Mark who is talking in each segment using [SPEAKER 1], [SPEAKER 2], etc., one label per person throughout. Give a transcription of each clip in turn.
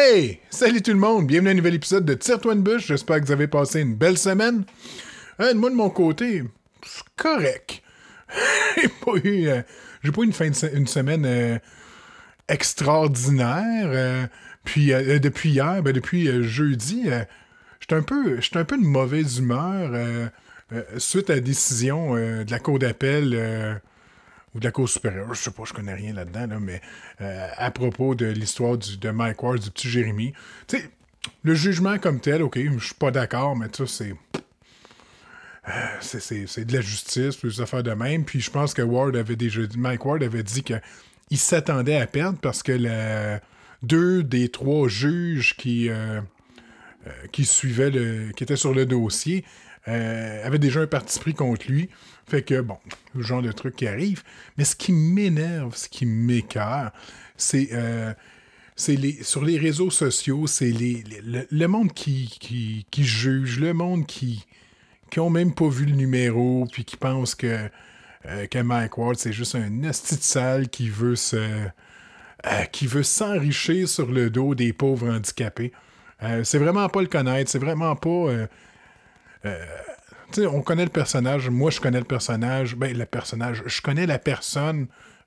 [SPEAKER 1] Hey! Salut tout le monde! Bienvenue à un nouvel épisode de Tire-toi une bûche. J'espère que vous avez passé une belle semaine. moi, de mon côté, c'est correct. J'ai pas eu... Euh, j'ai pas une fin une semaine euh, extraordinaire. Euh, puis depuis hier, ben, depuis jeudi, j'étais un peu j'étais un peu de mauvaise humeur suite à la décision de la cour d'appel ou de la cause supérieure, je sais pas, je connais rien là-dedans, là, mais euh, à propos de l'histoire de Mike Ward, du petit Jérémy. Tu sais, le jugement comme tel, ok, je suis pas d'accord, mais ça, c'est. Euh, c'est de la justice, des affaires de même. Puis je pense que Ward avait déjà dit, Mike Ward avait dit qu'il s'attendait à perdre parce que deux des trois juges qui, euh, qui suivaient le. qui étaient sur le dossier avaient déjà un parti pris contre lui. Fait que bon, le genre de truc qui arrive. Mais ce qui m'énerve, ce qui m'écœure, c'est euh, les, sur les réseaux sociaux, c'est les, le, monde qui, qui, qui, juge, le monde qui qui ont même pas vu le numéro, puis qui pense que, euh, que Mike Ward, c'est juste un esti de sale qui veut se. Euh, qui veut s'enrichir sur le dos des pauvres handicapés. c'est vraiment pas le connaître, c'est vraiment pas on connaît le personnage. Moi, je connais le personnage. Ben, le personnage. Je connais la personne,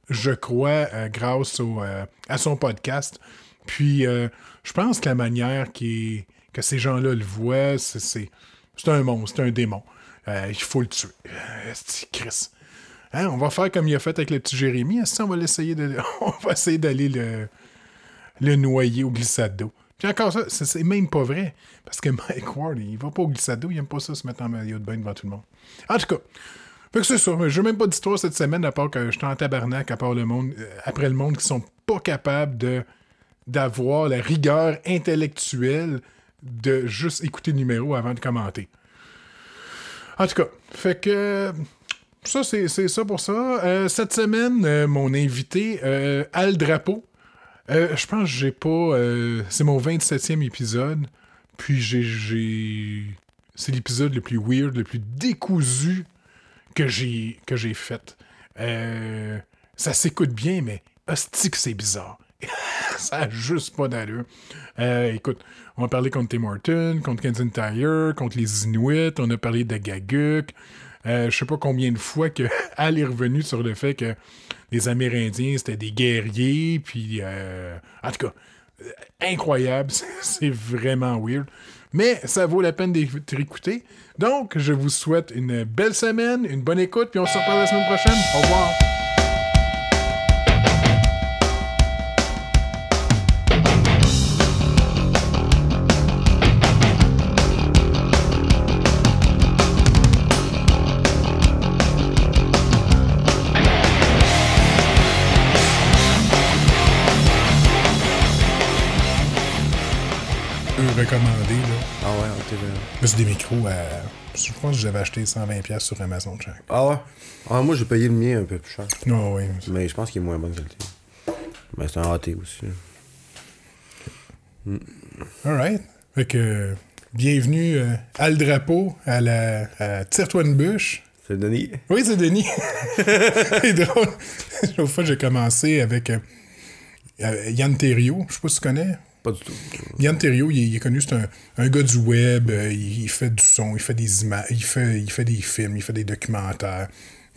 [SPEAKER 1] je crois, euh, grâce au, euh, à son podcast. Puis, euh, je pense que la manière qui, que ces gens-là le voient, c'est un monstre, c'est un démon. il faut le tuer. C'est hein, on va faire comme il a fait avec le petit Jérémy. est on va essayer de, on va essayer d'aller le, le noyer au glissade d'eau? Puis encore ça, c'est même pas vrai. Parce que Mike Ward, il va pas au glissado, il aime pas ça se mettre en maillot de bain devant tout le monde. En tout cas, fait que c'est ça. Je J'ai même pas d'histoire cette semaine, à part que je suis en tabarnak, à part le monde, euh, après le monde qui sont pas capables de d'avoir la rigueur intellectuelle de juste écouter le numéro avant de commenter. En tout cas, fait que ça, c'est ça pour ça. Euh, cette semaine, euh, mon invité, Al Drapeau, euh, je pense que j'ai pas. Euh, c'est mon 27e épisode. Puis j'ai. C'est l'épisode le plus weird, le plus décousu que j'ai fait. Euh, ça s'écoute bien, mais hostie c'est bizarre. ça a juste pas d'allure. écoute, on a parlé contre Tim Horton, contre Kenzie Tire, contre les Inuits, on a parlé de Gaguk, euh, je sais pas combien de fois que est revenue sur le fait que les Amérindiens, c'était des guerriers, puis... Euh, en tout cas, euh, incroyable, c'est vraiment weird. Mais ça vaut la peine d'être écouté Donc, je vous souhaite une belle semaine, une bonne écoute, puis on se reparle la semaine prochaine. Au revoir. C'est des micros à. Je pense que j'avais acheté 120$ sur Amazon chaque.
[SPEAKER 2] Ah ouais? Ah, moi, j'ai payé le mien un peu plus cher. Non ah oui. Mais je pense qu'il est moins bon que Mais c'est un AT aussi. Hmm.
[SPEAKER 1] Alright. Fait que. Bienvenue à euh, le drapeau, à la. Tire-toi une bûche. C'est Denis? Oui, c'est Denis. c'est drôle. Au fois, j'ai commencé avec. Euh, euh, Yann Terrio, je sais pas si tu connais. Pas du tout. Yann Terrio, il, est connu, c'est un, un, gars du web, euh, il, fait du son, il fait des images, il fait, il fait des films, il fait des documentaires.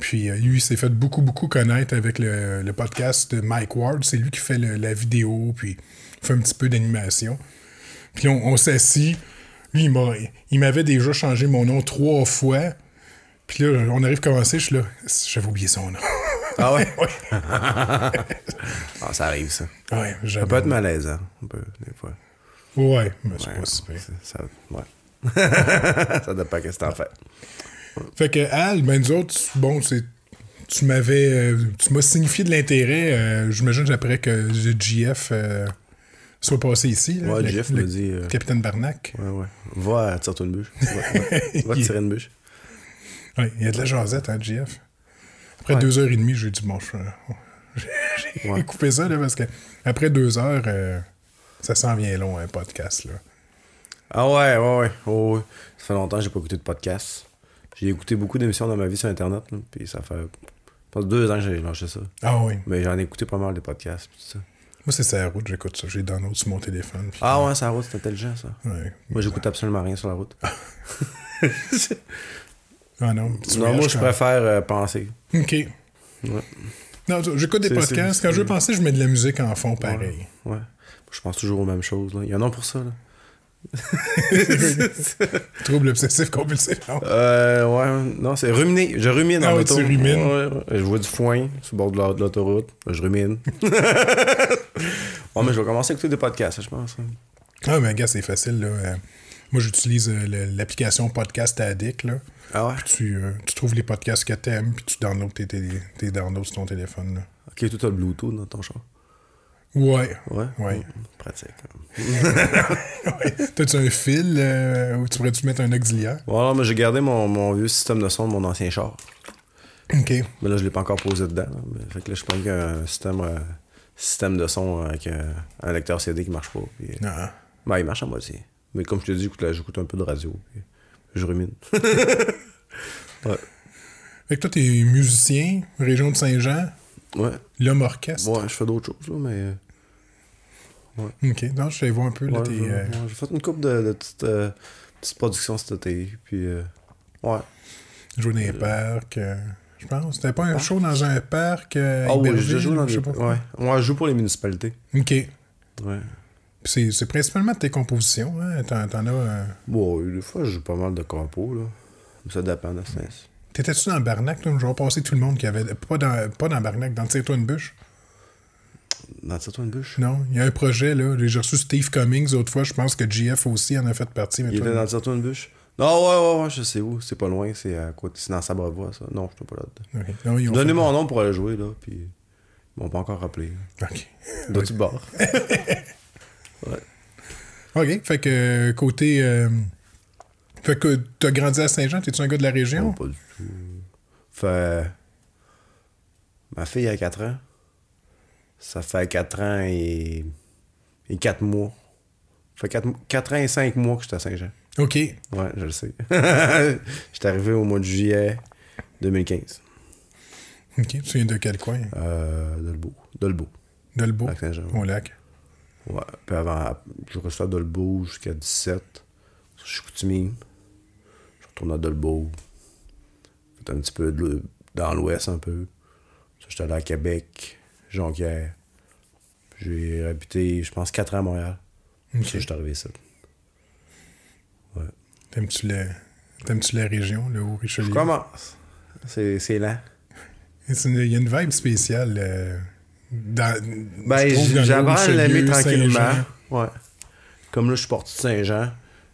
[SPEAKER 1] Puis euh, lui, il s'est fait beaucoup, beaucoup connaître avec le, podcast de Mike Ward. C'est lui qui fait la vidéo, puis fait un petit peu d'animation. Puis on, on s'assit. Lui, il m'avait déjà changé mon nom trois fois. Puis là, on arrive à commencer, je suis là, j'avais oublié son nom.
[SPEAKER 2] Ah ouais? oui. ah, ça arrive, ça. Ouais, ça peut être malaisant, hein, un peu, des fois. Ouais, mais c'est pas Ça, ça dépend qu'est-ce que t'en fais.
[SPEAKER 1] Fait que, Al, ben nous autres, bon, c'est tu m'avais euh, tu m'as signifié de l'intérêt me euh, j'imagine après que GF euh, soit passé ici ouais, le, GF me dit capitaine Barnac
[SPEAKER 2] ouais ouais va tire-toi une bûche va, tirer une bûche
[SPEAKER 1] ouais, il y a de la jasette hein GF après deux heures et demie, j'ai dit, bon,
[SPEAKER 2] j'ai
[SPEAKER 1] coupé ça, là, parce que après deux heures, euh, ça s'en vient long, un podcast, là.
[SPEAKER 2] Ah ouais, ouais, oh, ouais. ça fait longtemps que j'ai pas écouté de podcast. J'ai écouté beaucoup d'émissions dans ma vie sur Internet, puis ça fait, pas deux ans que j'ai lâché ça. Ah oui. Mais j'en ai écouté pas mal de podcasts, tout ça.
[SPEAKER 1] Moi, c'est sur la route, j'écoute ça. J'ai autre sur mon téléphone.
[SPEAKER 2] ah ouais, sur route, c'est intelligent, ça. Ouais, Moi, j'écoute absolument rien sur la route.
[SPEAKER 1] Ah non. moi, je
[SPEAKER 2] préfère euh, penser. OK. Ouais.
[SPEAKER 1] Non, j'écoute des podcasts. Quand je veux penser, je mets de la musique en fond, pareil.
[SPEAKER 2] Ouais. Je pense toujours aux mêmes choses. Il y en a pour ça. Là.
[SPEAKER 1] Trouble obsessif compulsif, non?
[SPEAKER 2] Euh, ouais, non, c'est ruminer. Je rumine ah en je vois du foin sur le bord de l'autoroute. Je rumine. mais je vais commencer à écouter des podcasts, je pense. Hein.
[SPEAKER 1] Ah, mais gars, c'est facile. Euh, moi, j'utilise l'application Podcast Addict. Là. Ah ouais? tu, euh, tu, trouves les podcasts que t'aimes, puis tu downloads tes, tes, downloads sur ton téléphone.
[SPEAKER 2] Ok, tout a le Bluetooth dans ton char.
[SPEAKER 1] Ouais. Ouais. ouais. Hmm,
[SPEAKER 2] pratique. Hein.
[SPEAKER 1] ouais. T'as-tu un fil euh, où tu pourrais-tu mettre un auxiliaire?
[SPEAKER 2] Ouais, j'ai gardé mon, mon, vieux système de son de mon ancien char. OK. Mais là, je l'ai pas encore posé dedans. fait que là, je pense qu'il un système, euh, système de son avec un lecteur CD qui marche pas. ah. ben, il marche à moitié. Mais comme je te dis, j'écoute un peu de radio je rumine. ouais.
[SPEAKER 1] Fait que toi, t'es musicien, région de Saint-Jean. Ouais.
[SPEAKER 2] L'homme orchestre. Ouais, je fais d'autres choses, là, mais.
[SPEAKER 1] Euh, ouais. Ok, donc je vais voir un peu. là, euh, ouais,
[SPEAKER 2] J'ai fait une couple de, de petites, euh, productions cet été. Puis, ouais.
[SPEAKER 1] Jouer dans les parcs, je pense. C'était pas un show dans un parc. ah oui, je joue dans les... Ouais.
[SPEAKER 2] je joue pour les municipalités. Ok. Ouais. C'est
[SPEAKER 1] principalement tes compositions, hein? T'en as. Euh,
[SPEAKER 2] bon, des fois, j'ai pas mal de compos, là. Ça dépend de ça, sens.
[SPEAKER 1] T'étais-tu dans le Barnac, toi? Je passer tout le monde qui avait. Pas dans, pas dans le Barnac, dans
[SPEAKER 2] Tire-toi une bûche.
[SPEAKER 1] Dans Tire-toi une bûche? Non, il y a un projet, là. J'ai reçu Steve Cummings autrefois. Je pense que JF aussi en a fait partie. Mais il était dans
[SPEAKER 2] Tire-toi une bûche? Non, ouais, ouais, ouais, je sais où. C'est pas loin, c'est à côté. C'est dans Sabrevois, ça. Non, je suis pas là-dedans. Okay. Non, mon nom pour aller jouer, là. Puis ils m'ont pas encore rappelé. Ok. OK. tu
[SPEAKER 1] OK. Fait que côté. Euh, fait que t'as grandi à Saint-Jean, t'es-tu un gars de la région? pas du tout.
[SPEAKER 2] Fait. Ma fille a 4 ans. Ça fait 4 ans et. 4 mois. Ça fait 4... ans et 5 mois que j'étais à Saint-Jean. OK. Ouais, je le sais. j'étais arrivé au mois de juillet 2015.
[SPEAKER 1] OK. Tu viens de quel coin?
[SPEAKER 2] Euh, Delbeau. Delbeau. Delbeau. Au lac. Ouais. Puis avant, je reste à Dolbeau jusqu'à 17. Je suis coutumier. Je retourne à Dolbeau. Fait un petit peu dans l'ouest un peu. J'étais allé à Québec, Jonquière. J'ai habité, je pense, 4 ans à Montréal. Okay. je arrivé ici. Ouais.
[SPEAKER 1] T'aimes-tu la... T'aimes-tu la
[SPEAKER 2] région, le Haut-Richelieu? Je commence. C'est lent.
[SPEAKER 1] Il y a une vibe spéciale. Euh, dans, ben, j'avance à l'aimer tranquillement.
[SPEAKER 2] Ouais. Comme là, je suis parti de Saint-Jean.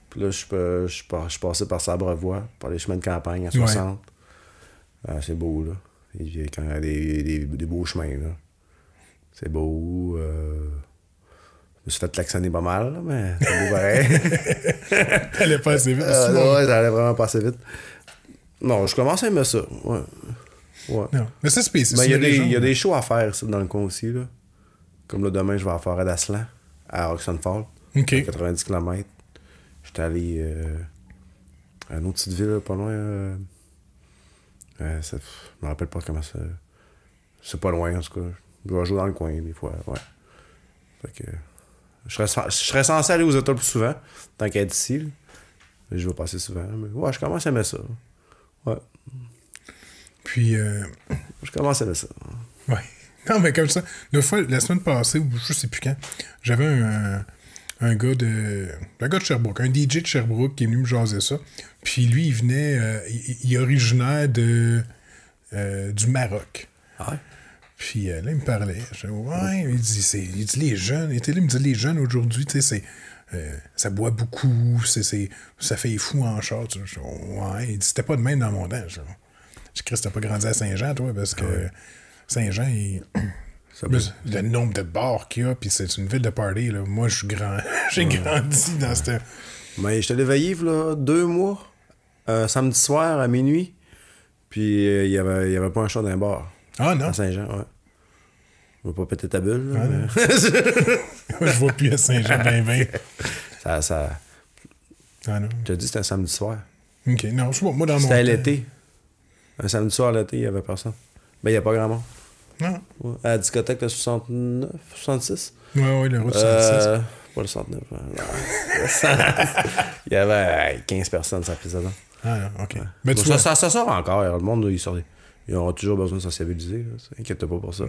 [SPEAKER 2] Puis là, je, je, passé par Sabrevois, par les chemins de campagne à 60. Ah, c'est beau, là. Il y a quand des, des, des beaux chemins, là. C'est beau. Euh, je me suis fait klaxonner pas mal, là, mais c'est beau
[SPEAKER 1] t'allais pas assez vite. Ah,
[SPEAKER 2] vraiment passer vite. Non, je commence à aimer ça. Ouais. Ouais. Mais c'est spécifique. Ben, il y, a des shows à faire ça, dans le coin aussi. Là. Comme là, demain, je vais en faire à Daslan, à Oxenfall. Okay. 90 km. J'étais allé euh, à une autre petite ville, pas loin. Euh, euh, ça, je me rappelle pas comment ça. C'est pas loin, en tout cas. Je vais jouer dans le coin, des fois. Ouais. Fait que. Je serais, censé aller aux États plus souvent, tant qu'à être ici. Je vais passer souvent. Mais ouais, je commence à aimer ça. Ouais. Puis. Euh, je commence avec ça. Ouais.
[SPEAKER 1] Non, mais comme ça. la semaine passée, je je sais plus quand, j'avais un, un, gars de. Un gars de Sherbrooke, un DJ de Sherbrooke qui est venu me jaser ça. Puis lui, il venait. Euh, il, est originaire de, euh, du Maroc. Ah puis là, il me parlait. Je ouais, il dit, il les jeunes. Il était là, il me dit les jeunes aujourd'hui, tu sais, c'est. ça boit beaucoup, c'est, ça fait fou en short. ouais, il dit, c'était pas de même dans mon âge. Je tu t'as pas grandi à Saint-Jean, toi, parce que Saint-Jean, il... le nombre de bars qu'il y a, puis c'est une ville de party. Là. Moi, je grand... j'ai grandi dans cette.
[SPEAKER 2] Mais j'étais l'éveillé, là, deux mois, euh, samedi soir à minuit, puis euh, il n'y avait, y avait pas un chat d'un bar. Ah non? À Saint-Jean, ouais. Tu ne pas péter ta bulle. Là, ah,
[SPEAKER 1] je vois plus à saint jean ben ben.
[SPEAKER 2] ça, ça... Ah non. Tu as dit que c'était un samedi soir.
[SPEAKER 1] OK. Non, je sais pas. Moi, dans mon. C'était l'été.
[SPEAKER 2] Un samedi soir à l'été, il n'y avait personne. Mais ben, il n'y a pas grand monde. Non. À la discothèque, de 69, 66. Oui, oui, le route 66. Euh, pas le 69. Hein, il y avait 15 euh, personnes, ça faisait dedans.
[SPEAKER 1] Ah, ok. ça,
[SPEAKER 2] ça, sort encore. Le monde, il sort ils aura toujours besoin de sociabiliser. inquiète pas pour ça.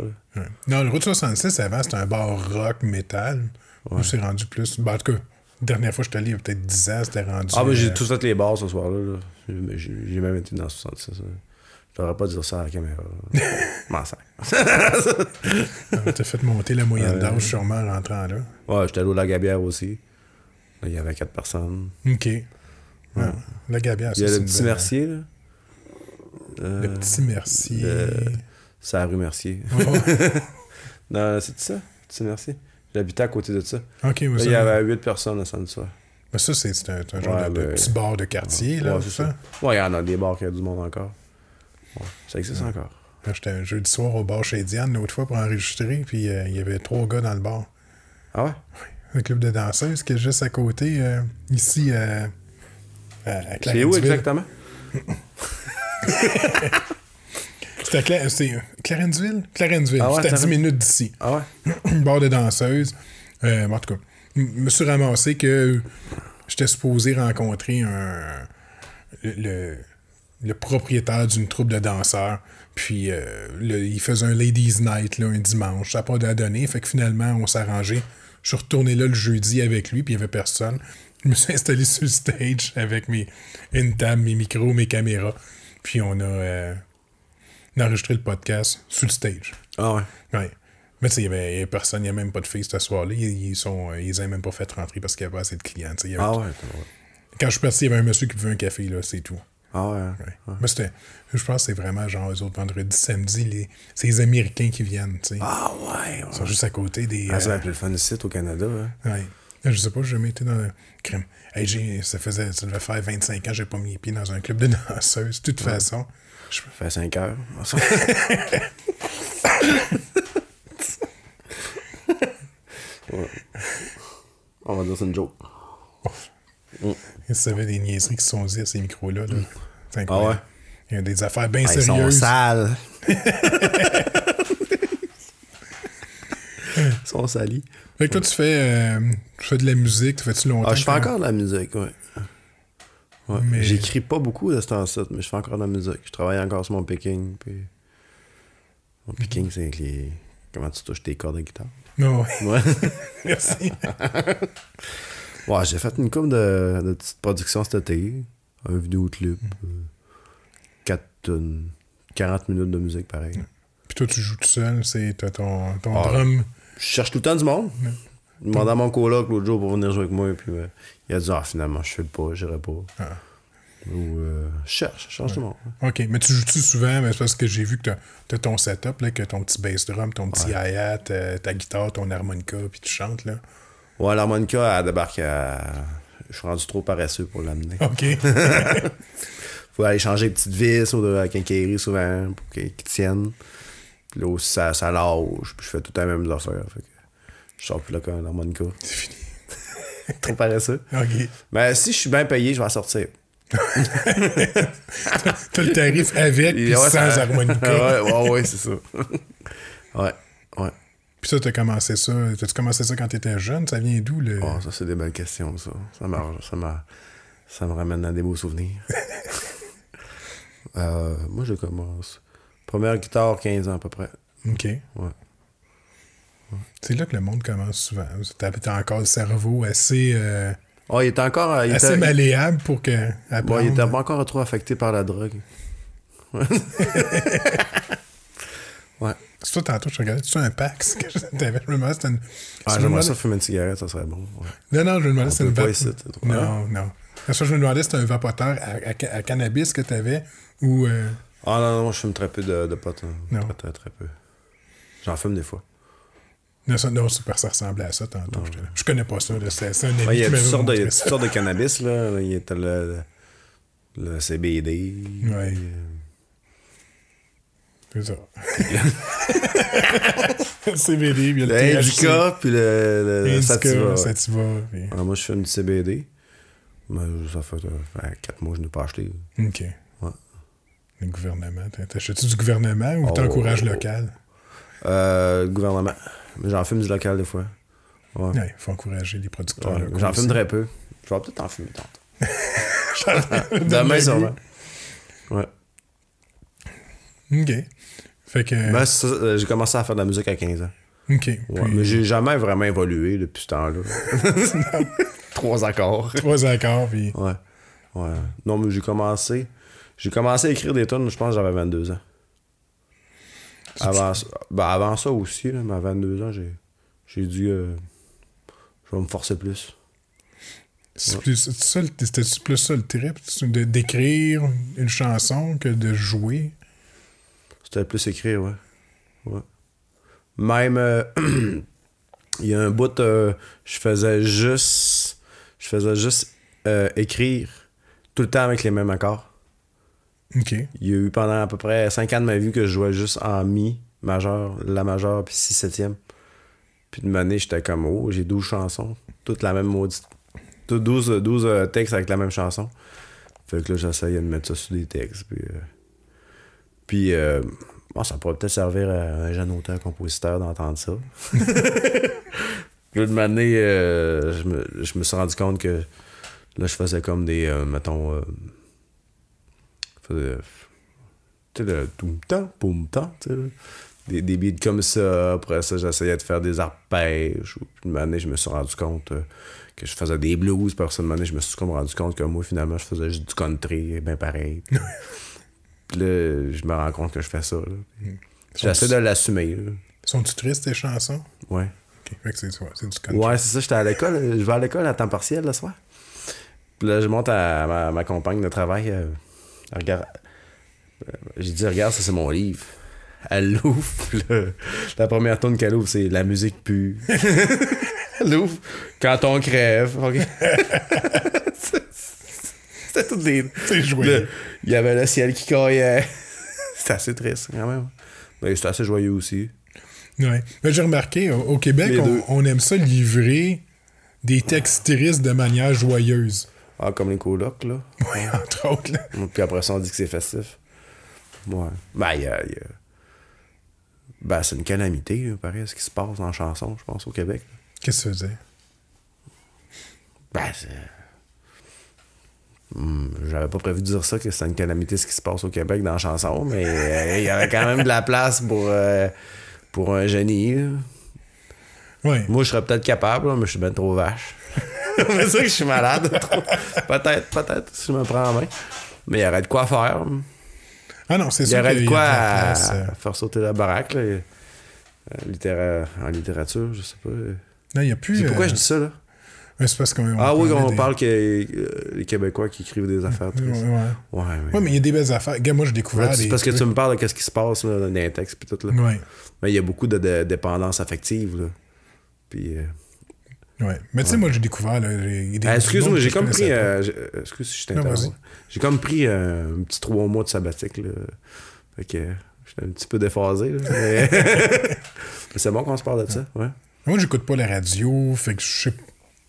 [SPEAKER 1] Non, le Route 66, avant, c'était un bar rock métal. Où c'est rendu plus. Ben, en tout cas, dernière fois que je te lis, il y a peut-être 10 ans, c'était rendu. Ah, ben, j'ai euh, tous
[SPEAKER 2] fait les bars ce soir-là. J'ai même été dans 66. T'aurais pas dire ça à la caméra. M'en ah,
[SPEAKER 1] T'as fait monter la moyenne d'âge sûrement en rentrant là.
[SPEAKER 2] Ouais, j'étais allé au gabière aussi. il y avait quatre personnes. OK. Ouais. gabière Lagabière, Il y a le petit Mercier, là. le euh, petit Mercier. ça C'est la rue Mercier. Oh, non, c'est ça, petit Mercier. J'habitais à côté de ça. OK, Il y avait huit personnes le saint soir.
[SPEAKER 1] Mais ça, c'est un, genre de, petit bar de quartier, là, tout ça?
[SPEAKER 2] Ouais, il y en a des bars qui a du monde encore ça existe encore.
[SPEAKER 1] J'étais un jeudi soir au bar chez Diane l'autre fois pour enregistrer, puis euh, il y avait trois gars dans le bar. Ah ouais? Le club de danseuses qui est juste à côté, euh, ici euh, à C'est où exactement? C'était à Clarenceville? Clarenceville. Ah Clarendville. à 10 minutes d'ici. Ah ouais? bar de danseuses. en tout cas, je me suis ramassé que j'étais supposé rencontrer un. le le propriétaire d'une troupe de danseurs. Puis euh, il faisait un Ladies Night là, un dimanche. Ça n'a pas donné. Fait que finalement, on s'est arrangé. Je suis retourné là le jeudi avec lui, puis il n'y avait personne. Je me suis installé sur le stage avec mes une table, mes micros, mes caméras. Puis on a, euh, enregistré le podcast sur le stage. Ah ouais? Ouais. Mais tu sais, il n'y avait personne, il n'y a même pas de filles ce soir-là. Ils, ils, sont, euh, ils même pas fait rentrer parce qu'il n'y avait pas assez de clients. ah ouais? Quand je suis parti, il y avait un monsieur qui veut un café, là, c'est tout. Ah hein. ouais. ouais. Moi, c'était, je pense que c'est vraiment genre les autres vendredi samedi, les, c'est les Américains qui viennent, tu sais. Ah ouais, Ils sont juste à côté des. Ah, ça euh...
[SPEAKER 2] plus site au Canada, hein.
[SPEAKER 1] Ouais. Je sais pas, j'ai jamais été dans le crime. j'ai, ça faisait, ça devait faire 25 ans, j'ai pas mis les pieds dans un club de danseuses, de toute façon.
[SPEAKER 2] Je faire 5 heures. On va dire c'est une joke. Mm.
[SPEAKER 1] il y avait des niaiseries qui sont dites à ces micros-là. Là. Mm. Ah ouais? Il y a des affaires bien sérieuses. Ils sont sales. ils sont salis. Fait toi, tu fais, euh, tu fais de la musique, tu fais-tu longtemps? Ah, je fais encore de
[SPEAKER 2] la musique, oui. Ouais. Mais... J'écris pas beaucoup de ce temps mais je fais encore de la musique. Je travaille encore sur mon picking. Puis... Mon picking, c'est les... comment tu touches tes cordes de guitare. Non. Oh, ouais. Merci. Ouais, j'ai fait une couple de, petite production productions cet été. Un vidéo Mm. Euh, tonnes. 40 minutes de musique, pareil. Mm.
[SPEAKER 1] Puis toi, tu joues tout seul, c'est ton, ton ah, drum.
[SPEAKER 2] Je cherche tout le temps du monde. Mm. Je demandais à mon coloc l'autre jour pour venir jouer avec moi. Puis euh, il a dit Ah, finalement, je fais pas, j'irai pas. Ah. Ou euh, je cherche, je cherche du tout le monde.
[SPEAKER 1] Hein. OK, mais tu joues-tu souvent mais C'est parce que j'ai vu que t'as as, ton setup, là, que ton petit bass drum, ton petit
[SPEAKER 2] hi-hat, ta, ta
[SPEAKER 1] guitare, ton harmonica, puis tu chantes. là.
[SPEAKER 2] Ouais, l'harmonica, elle débarque à... Euh, je suis rendu trop paresseux pour l'amener. OK. faut aller changer les petites vis ou de la souvent pour qu'elles tiennent. Puis là, ça, ça lâche. Puis je fais tout la même affaire. Fait je sors plus là qu'un harmonica. C'est fini. trop paresseux. OK. Mais si je suis bien payé, je vais en sortir. T'as le tarif avec et sans harmonica. ouais, ouais, ouais c'est ça. ouais. Puis ça, t'as commencé ça.
[SPEAKER 1] T'as-tu commencé ça quand t'étais jeune? Ça vient d'où le.
[SPEAKER 2] Oh, ça, c'est des belles questions, ça. Ça, ça, ça me ramène à des beaux souvenirs. Euh, moi, je commence. Première guitare, 15 ans à peu près. OK. Ouais.
[SPEAKER 1] C'est là que le monde commence souvent. T'as encore le cerveau assez.
[SPEAKER 2] Oh, il euh, était encore. assez malléable
[SPEAKER 1] pour que. il était
[SPEAKER 2] encore trop affecté par la drogue. Ouais.
[SPEAKER 1] C'est toi, tantôt, je regardais, tu un Pax que t'avais. Je me demandais c'était une. Ah, j'aimerais ça
[SPEAKER 2] fumer une cigarette, ça serait bon. Non, non, je me demandais c'est une. Pas non non, non.
[SPEAKER 1] Ça, je me demandais si c'était un vapoteur à, à, cannabis que t'avais ou. Euh,
[SPEAKER 2] ah, non, non, je fume très peu de, de potes. Hein. Non. Très, très, peu. J'en fume des fois.
[SPEAKER 1] Non, ça, non, super, ça ressemblait à ça tantôt. Je, connais pas ça. C'est un ah, Il y a toutes de, sorte de
[SPEAKER 2] cannabis. Là. Il y a le, le CBD. Oui. Euh,
[SPEAKER 1] c'est ça. CBD, puis le, le puis le, le Sativa.
[SPEAKER 2] moi, je fais une CBD. ça fait 4 euh, ben, mois que je n'ai pas acheté. OK. Ouais.
[SPEAKER 1] Le gouvernement. T'achètes-tu du gouvernement ou t'encourages oh. local?
[SPEAKER 2] Euh, gouvernement. Mais j'en fume du local des fois. Il
[SPEAKER 1] faut encourager les producteurs. j'en fume très
[SPEAKER 2] peu. Je vais peut-être en fumer tantôt. Demain, sûrement. Ouais. OK. Fait ben, euh, j'ai commencé à faire de la musique à 15 ans. OK. Mais j'ai jamais vraiment évolué depuis ce temps-là. Trois accords. Trois accords, puis... Ouais. ouais. Non, mais j'ai commencé... J'ai commencé à écrire des tonnes, je pense j'avais 22 ans. Avant, ben, avant ça aussi, mais à 22 ans, j'ai, j'ai dû... Euh, je vais me forcer plus. C'est plus,
[SPEAKER 1] c'était plus ça le trip, d'écrire une chanson que de jouer?
[SPEAKER 2] C'était plus écrire, ouais. ouais. Même, euh, il y a un bout, euh, je faisais juste, je faisais juste euh, écrire tout le temps avec les mêmes accords. Il y a eu pendant à peu près 5 ans de ma vie que je jouais juste en mi, majeur, la majeure, puis 6 septième. Puis de manière, j'étais comme, oh, j'ai 12 chansons, toutes la même maudite. 12, 12 textes avec la même chanson. Fait que là, j'essayais de mettre ça sur des textes. Puis, puis, euh, ça pourrait peut-être servir à un jeune auteur-compositeur d'entendre ça. Puis, une année, je, me, suis rendu compte que là, je faisais comme des, euh, mettons, euh, tu sais, le temps, pour le temps, des, des beats comme ça. Après ça, j'essayais de faire des arpèges. Une année, je me suis rendu compte que je faisais des blues. Puis, je me suis rendu compte que moi, finalement, je faisais juste du country, ben pareil. je me rends compte que je fais ça. Hmm. J'essaie de l'assumer.
[SPEAKER 1] Sont-tu tristes tes chansons? Ouais. c'est Ouais, c'est ça,
[SPEAKER 2] j'étais à l'école. Euh, je vais à l'école à temps partiel le soir. Puis là, je monte à ma, compagne de travail. Euh, regarde. Euh, j'ai dit, regarde, ça c'est mon livre. Elle l'ouvre, la première tourne qu'elle ouvre, c'est La musique pue. elle l'ouvre quand on crève. C'était tout des. C'est joyeux. Il y avait le ciel qui caillait. C'était assez triste, quand même. Mais c'était assez joyeux aussi. Ouais.
[SPEAKER 1] J'ai remarqué, au, Québec, on, aime ça livrer des textes
[SPEAKER 2] tristes de manière joyeuse. Ah, comme les colocs, là. Oui, entre autres. Puis après ça, on dit que c'est festif. Ouais. Ben, il y a... Ben, c'est une calamité, là, pareil, ce qui se passe en chanson, je pense, au Québec. Qu'est-ce que ça veut dire? Ben, c'est Hmm, j'avais pas prévu de dire ça, que c'est une calamité ce qui se passe au Québec dans la chanson, mais euh, il y avait quand même de la place pour, euh, pour un génie. Moi, je serais peut-être capable, mais je suis bien trop vache. c'est sûr que je suis malade. peut-être, peut-être, si je me prends en main. Mais il y aurait de quoi faire. Ah non, c'est Il y aurait de quoi euh. faire sauter la baraque, en littérature, je sais pas.
[SPEAKER 1] il a plus. C'est pourquoi je dis ça, là. Ah oui, on
[SPEAKER 2] parle que euh, les Québécois qui écrivent des affaires Oui, Ouais, ouais. mais il y a des belles affaires. Regarde, moi, j'ai découvert. c'est parce que tu me parles de ce qui se passe dans les textes. tout, là. Mais il y a beaucoup de, dépendance affective. Là. Puis. Euh,
[SPEAKER 1] ouais. Mais tu sais, moi, j'ai découvert.
[SPEAKER 2] Eh, excuse-moi, j'ai comme pris. Euh, excuse si je t'interromps. j'ai comme pris un petit trois mois de sabbatique. Là. Fait que j'étais un petit peu déphasé. mais c'est bon qu'on se parle de ça. Moi,
[SPEAKER 1] j'écoute pas la radio, fait que je sais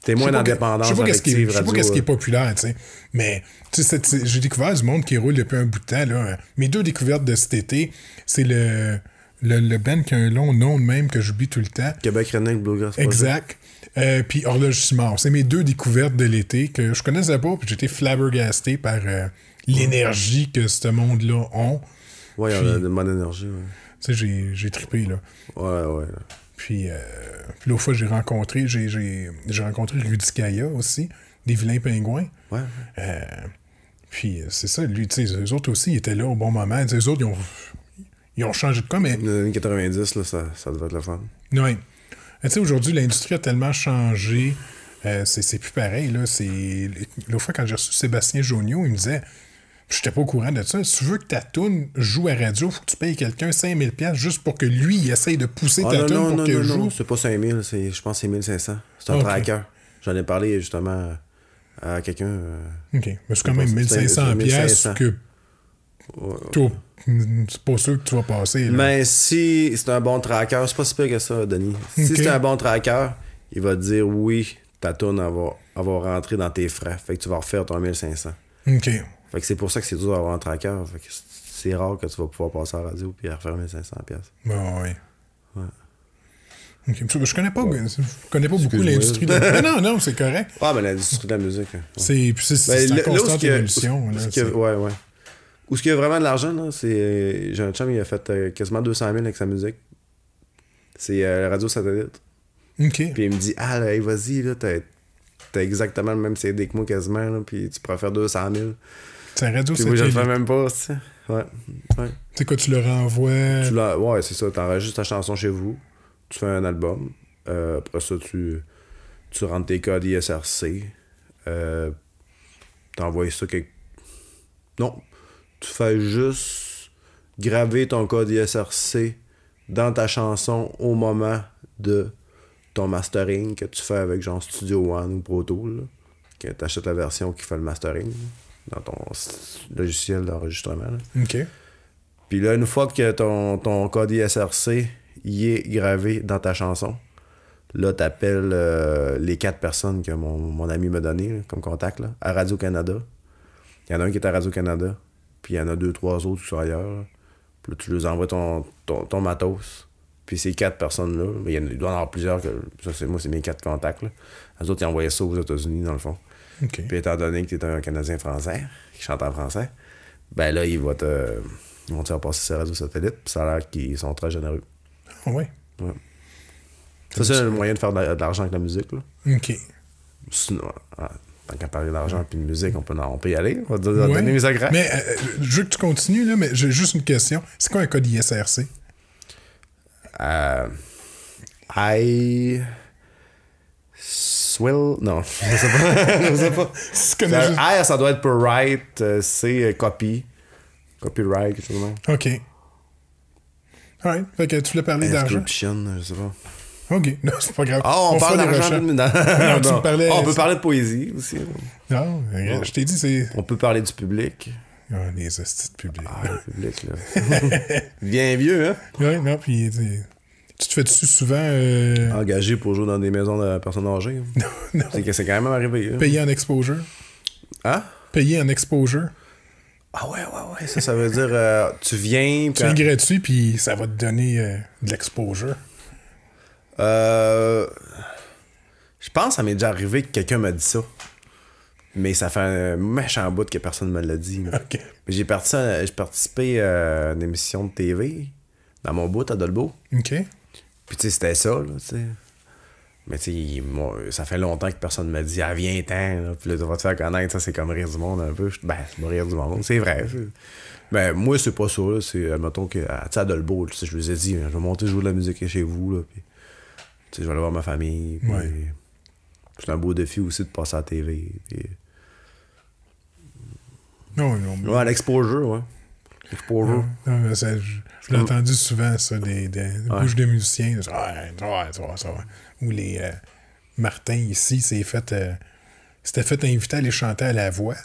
[SPEAKER 2] Témoin d'indépendance. Je sais pas qu'est-ce qui, est euh.
[SPEAKER 1] populaire, tu sais. Mais tu sais, j'ai découvert du monde qui roule depuis un bout de temps. Là. Mes deux découvertes de cet été, c'est le, le, le band qui a un long nom de même que j'oublie tout le temps.
[SPEAKER 2] Québec Blue Bluegrass. Exact.
[SPEAKER 1] Euh, puis Horloge mort. C'est mes deux découvertes de l'été que je connaissais pas, puis j'étais flabbergasté par euh, l'énergie que ce monde-là ont. Ouais, il a de bonne énergie. Ouais. Tu sais, j'ai trippé, là. Ouais, ouais. Euh, puis, l'autre fois, j'ai rencontré, j'ai, rencontré aussi, des vilains pingouins. Euh, puis euh, c'est ça, lui, tu sais, eux autres aussi, ils étaient là au bon moment. les autres, ils ont,
[SPEAKER 2] ils ont changé de quoi, mais. années 90, là, ça, ça devait être le fun.
[SPEAKER 1] Oui. Tu sais, aujourd'hui, l'industrie a tellement changé. c'est, plus pareil. Là, c'est... L'autre fois, quand j'ai reçu Sébastien Jonio, il me disait je n'étais pas au courant de ça. Si tu veux que ta toune joue à radio, faut que tu payes quelqu'un 5000 pièces juste pour que lui il essaye de pousser ah, ta tune pour qu'elle joue. Non,
[SPEAKER 2] c'est pas 5000, c'est je pense c'est 1500. C'est un tracker. J'en ai parlé justement à, quelqu'un. Euh, OK, mais c'est quand même 1500 pièces que
[SPEAKER 1] c'est pas sûr que tu vas passer. Mais
[SPEAKER 2] si c'est un bon tracker, c'est pas si pire que ça, Denis. Si c'est un bon tracker, il va te dire oui, ta tune va, va rentrer dans tes frais. Fait que tu vas refaire ton 1500. OK. Fait que c'est pour ça que c'est dur d'avoir un tracker. Fait que c'est rare que tu vas pouvoir passer à la radio puis à refermer 500 pièces. oui. Ouais.
[SPEAKER 1] Okay. Je connais pas, je connais pas beaucoup l'industrie de la musique. non, non, c'est correct.
[SPEAKER 2] Ah, mais ben, l'industrie de la musique. Hein. C'est, c'est, constante évolution. ouais, ouais. Où ce qu'il y a vraiment de l'argent, là, c'est. J'ai un chum, il a fait euh, quasiment 200 000 avec sa musique. C'est euh, la radio satellite. OK. Puis il me dit, ah, là, vas-y, là, t'as, exactement le même CD que moi quasiment, là, puis tu pourras faire 200 000.
[SPEAKER 1] C'est un radio Puis Oui, je ne fais même
[SPEAKER 2] pas, ça. Ouais. Tu
[SPEAKER 1] sais quoi, tu le renvoies.
[SPEAKER 2] Ouais, c'est ça. Tu juste ta chanson chez vous, tu fais un album. Euh, après ça, tu, tu rentres tes codes ISRC. Euh, envoies ça quelque. Non. Tu fais juste graver ton code ISRC dans ta chanson au moment de ton mastering que tu fais avec genre Studio One ou Pro Tool. que tu achètes la version qui fait le mastering dans ton logiciel d'enregistrement. OK. Puis là, une fois que ton, ton code ISRC y est gravé dans ta chanson, là, tu appelles euh, les quatre personnes que mon, ami m'a donné comme contact là, à Radio-Canada. Il y en a un qui est à Radio-Canada, puis il y en a deux, trois autres qui sont ailleurs. Puis tu leur envoies ton, ton, matos. Puis ces quatre personnes-là, il, y en, doit y en avoir plusieurs, que, ça, c'est, moi, c'est mes quatre contacts. Les autres, ils envoyaient ça aux États-Unis, dans le fond. Puis étant donné que tu es un Canadien français, qui chante en français, ben là, ils vont te, ils vont te faire passer ces réseaux satellites, puis ça a l'air qu'ils sont très généreux. Ah oui. Ouais. Ça, c'est le moyen de faire de l'argent avec la musique. Là. OK. Sinon, ah, tant qu'à parler d'argent puis de musique, on peut, on peut y aller. On va te donner mes agrès. Mais euh, euh, je veux que
[SPEAKER 1] tu continues, là, mais j'ai juste une question. C'est quoi un code ISRC?
[SPEAKER 2] Euh, I... Swill. Non, je sais pas. je sais pas. ça doit être pour write euh, C, euh, copy. Copyright, quelque chose monde.
[SPEAKER 1] OK. Alright. Fait tu voulais parler d'argent. Inscription, je sais pas. OK. Non, c'est pas grave. Oh, on, parle d'argent. Non, non, ah, on peut parler de
[SPEAKER 2] poésie aussi. Non, je t'ai dit, c'est. On peut parler du public. Ah, les hosties de public. Ah, le public, là. Bien vieux, hein?
[SPEAKER 1] Oui, non, puis tu te fais-tu souvent.
[SPEAKER 2] Euh, Engagé pour jouer dans des maisons de personnes âgées. Hein? non, non. C'est quand même arrivé. Payé hein. Payer en exposure. Hein?
[SPEAKER 1] Payé en exposure.
[SPEAKER 2] Ah ouais, ouais, ouais. Ça, ça veut dire euh, tu viens. Tu viens
[SPEAKER 1] gratuit, puis ça va te donner euh, de l'exposure.
[SPEAKER 2] Euh. Je pense que ça m'est déjà arrivé que quelqu'un m'a dit ça. Mais ça fait un méchant bout que personne ne me l'a dit. OK. j'ai participé, à une émission de TV dans mon bout à Dolbeau. OK. Puis tu sais, c'était ça, là, tu sais. Mais tu sais, moi, ça fait longtemps que personne ne m'a dit « Ah, viens-t'en, puis là, tu vas te faire connaître, ça, c'est comme rire du monde un peu. » Ben, c'est rire du monde, c'est vrai. Ben, moi, c'est pas ça, là, c'est, admettons que, à, tu à tu sais, je vous ai dit, hein, je vais monter jouer de la musique chez vous, là, puis, tu sais, je vais aller voir ma famille, puis, c'est un beau défi aussi de passer à la TV,
[SPEAKER 1] Non, non, mais... Ouais,
[SPEAKER 2] l'exposure, ouais
[SPEAKER 1] je l'ai entendu souvent, ça, des, bouches de musiciens. Ou les euh, Martin ici, c'est fait. Euh, c'était fait inviter à les chanter à la voix.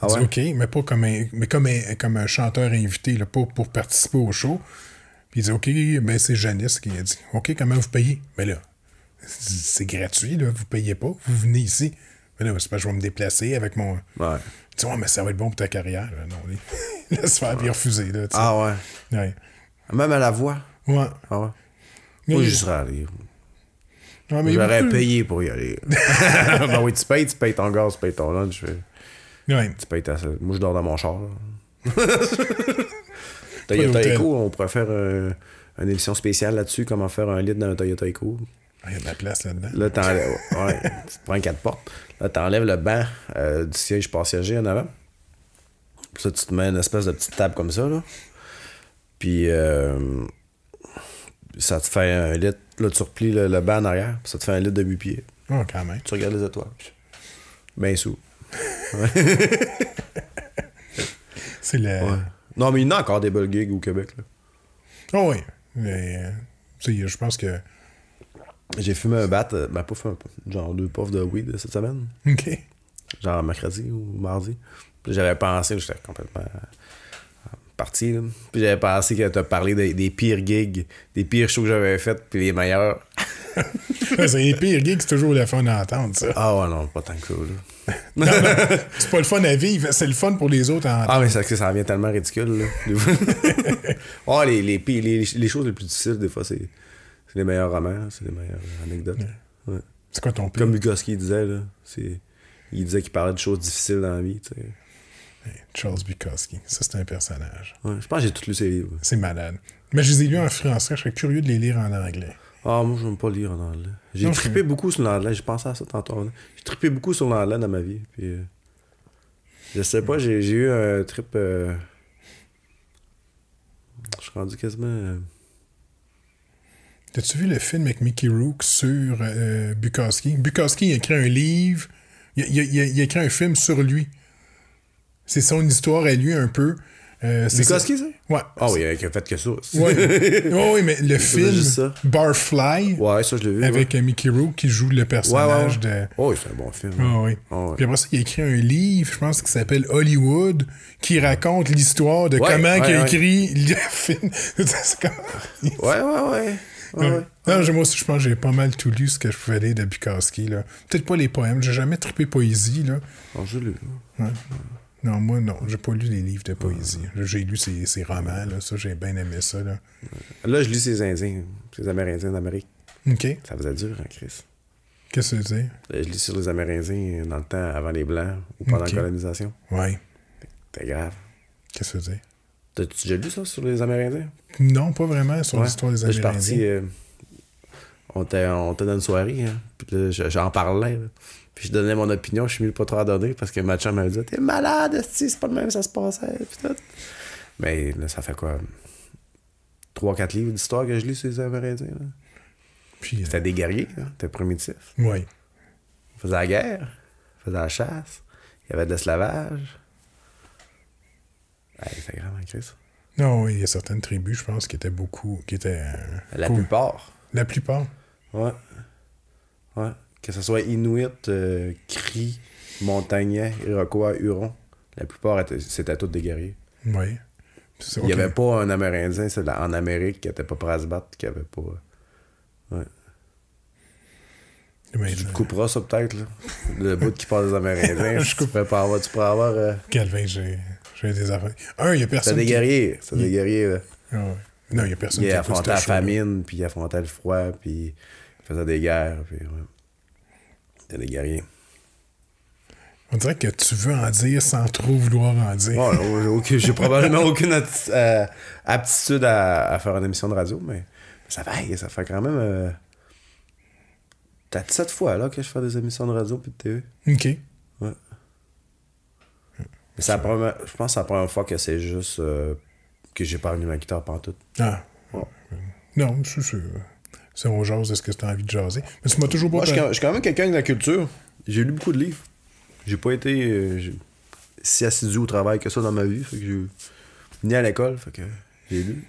[SPEAKER 1] Ah OK, mais pas comme un, mais comme comme un chanteur invité, pas pour participer au show. Puis il dit OK, ben c'est Janice qui a dit OK, comment vous payez Mais ben là, c'est gratuit, là, vous payez pas, vous venez ici. Mais ben là, c'est pas je vais me déplacer avec mon. Tu vois, mais ça va être bon pour ta carrière. Non, laisse faire, bien refuser. Là, ah
[SPEAKER 2] ouais. ouais. Même à la voix. Ouais. Ah ouais. Moi, je serais allé. J'aurais plus... payé pour y aller. ben oui, tu payes, tu payes ton gaz, tu payes ton lunch. Ouais. Tu payes ta... Moi, je dors dans mon char. Toyota Echo, on pourrait faire une émission spéciale là-dessus, comment faire un lit dans un Toyota Echo.
[SPEAKER 1] Il y a de la place là-dedans. Là,
[SPEAKER 2] t'enlèves. ouais, tu prends quatre portes. Là, t'enlèves le banc euh, du siège passager en avant. Puis ça, tu te mets une espèce de petite table comme ça, là. Puis euh, ça te fait un litre. Là, tu replies le, banc en arrière. Puis ça te fait un litre de 8 pieds. Oh, ah, quand même. Tu regardes les étoiles. Ben sous. C'est le. Non, mais il y en a encore des bull gigs au Québec, là. Oh oui. Mais, euh, je pense que j'ai fumé un bat, ben, genre deux puffs de weed euh, cette semaine. OK. Genre mercredi ou mardi. Euh, j'avais pensé, que j'étais complètement parti. Puis j'avais pensé qu'elle t'a parlé des, pires gigs, des pires shows que j'avais faites, puis les meilleurs. c'est les pires gigs, c'est toujours le fun à entendre, ça. Ah ouais, non, pas tant que ça.
[SPEAKER 1] c'est pas le fun à vivre, c'est le fun pour les autres à Ah,
[SPEAKER 2] mais ça, ça vient tellement ridicule. Là. Ah, les, les, pires- les, les choses les plus difficiles, des fois, c'est c'est les meilleurs romans, c'est les meilleures anecdotes. Ouais. C'est quoi ton pire? Comme Bukowski disait, là, c'est... il disait qu'il parlait de choses difficiles dans la vie. Tu sais.
[SPEAKER 1] Charles Bukowski, ça c'est un
[SPEAKER 2] personnage. Ouais, je pense que j'ai tous lu ses livres. C'est malade.
[SPEAKER 1] Mais je les ai lus en français, je serais curieux de les lire en
[SPEAKER 2] anglais. Ah, moi, je veux pas lire en anglais. J'ai trippé beaucoup sur l'anglais, j'ai pensé à ça tantôt. J'ai trippé beaucoup sur l'anglais dans ma vie. Puis, ne euh, je sais pas, j'ai, eu un trip. Euh, je suis rendu quasiment. Euh,
[SPEAKER 1] as tu vu le film avec Mickey Rook sur euh, Bukowski? Bukowski a écrit un livre, il, a écrit un film sur lui. C'est son histoire à lui un peu. Euh, Bukowski, ça?
[SPEAKER 2] Ouais. Ah oui, avec fait que ça. Oui,
[SPEAKER 1] mais le film Barfly. Ouais, ça, je l'ai vu. Avec euh, Mickey Rook qui joue le personnage de. Oh, c'est un bon film. Hein. Ah, oui. Ah Puis après ça, il a écrit un livre, je pense, qui s'appelle Hollywood, qui raconte l'histoire de comment il a écrit le film. c'est comme... ouais, ouais, ouais. Non, moi aussi, je pense que j'ai pas mal tout lu ce que je pouvais lire de Bukowski. Peut-être pas les poèmes, j'ai jamais trippé
[SPEAKER 2] poésie. Là. non ah, je lu.
[SPEAKER 1] Non, moi, non, j'ai pas lu les livres de poésie. J'ai lu ses, ses romans, là. ça, j'ai bien aimé ça. Là.
[SPEAKER 2] là, je lis ses Indiens, ses Amérindiens d'Amérique. OK. Ça faisait dur, hein, Chris. Qu'est-ce que c'est? Euh, je lis sur les Amérindiens dans le temps avant les Blancs ou pendant la colonisation. Oui. C'était grave. Qu'est-ce que c'est? T'as-tu déjà lu ça sur les Amérindiens?
[SPEAKER 1] Non, pas vraiment sur l'histoire des Amérindiens. parti. Euh,
[SPEAKER 2] on était dans une soirée, hein. j'en parlais. Puis je donnais mon opinion, je suis mieux pas trop à donner parce que ma chambre m'avait dit T'es malade, c'est pas le même, ça se passait. tout. Mais ça fait quoi 3-4 livres d'histoire que je lis sur les Amérindiens. Puis, euh, C'était des guerriers, hein, t'es primitif. Oui. Ils faisaient la guerre, on faisait la chasse, il y avait de l'esclavage c'est en crise.
[SPEAKER 1] Non, il y a certaines tribus, je pense, qui étaient beaucoup. Qui étaient, euh, la plupart. La plupart.
[SPEAKER 2] Ouais. Ouais. Que ce soit Inuit, Cris, euh, Montagnais, Iroquois, Huron, la plupart c'était tous des guerriers. Oui. Il n'y avait pas un Amérindien en Amérique qui n'était pas prêt à se battre, qui n'avait pas. Ouais. tu couperas ça peut-être, Le bout qui passe des Amérindiens. je tu, peux pas avoir, tu avoir. Euh,
[SPEAKER 1] Calvin, j'ai c'est des affaires. Un, il y a personne. des guerriers. c'est des guerriers, là. Ah non, il y a personne il qui affrontait la
[SPEAKER 2] famine, puis il affrontait le froid, puis il faisait des guerres. Puis, ouais. C'était des guerriers.
[SPEAKER 1] On dirait que tu veux en dire sans trop vouloir en dire. j'ai probablement aucune
[SPEAKER 2] euh, aptitude à, faire une émission de radio, mais ça va, ça fait quand même. Euh, t'as 7 fois là que je fais des émissions de radio puis de TV. OK je pense que c'est la première fois que c'est juste euh, que j'ai pas de ma guitare pantoute. Ah. Ouais.
[SPEAKER 1] Non, c'est sûr. C'est on jase de ce que tu as envie de jaser. Mais tu m'as toujours pas. Moi, je suis
[SPEAKER 2] quand même quelqu'un de la culture. J'ai lu beaucoup de livres. J'ai pas été euh, si assidu au travail que ça dans ma vie. Fait que Ni à l'école. Fait que j'ai lu.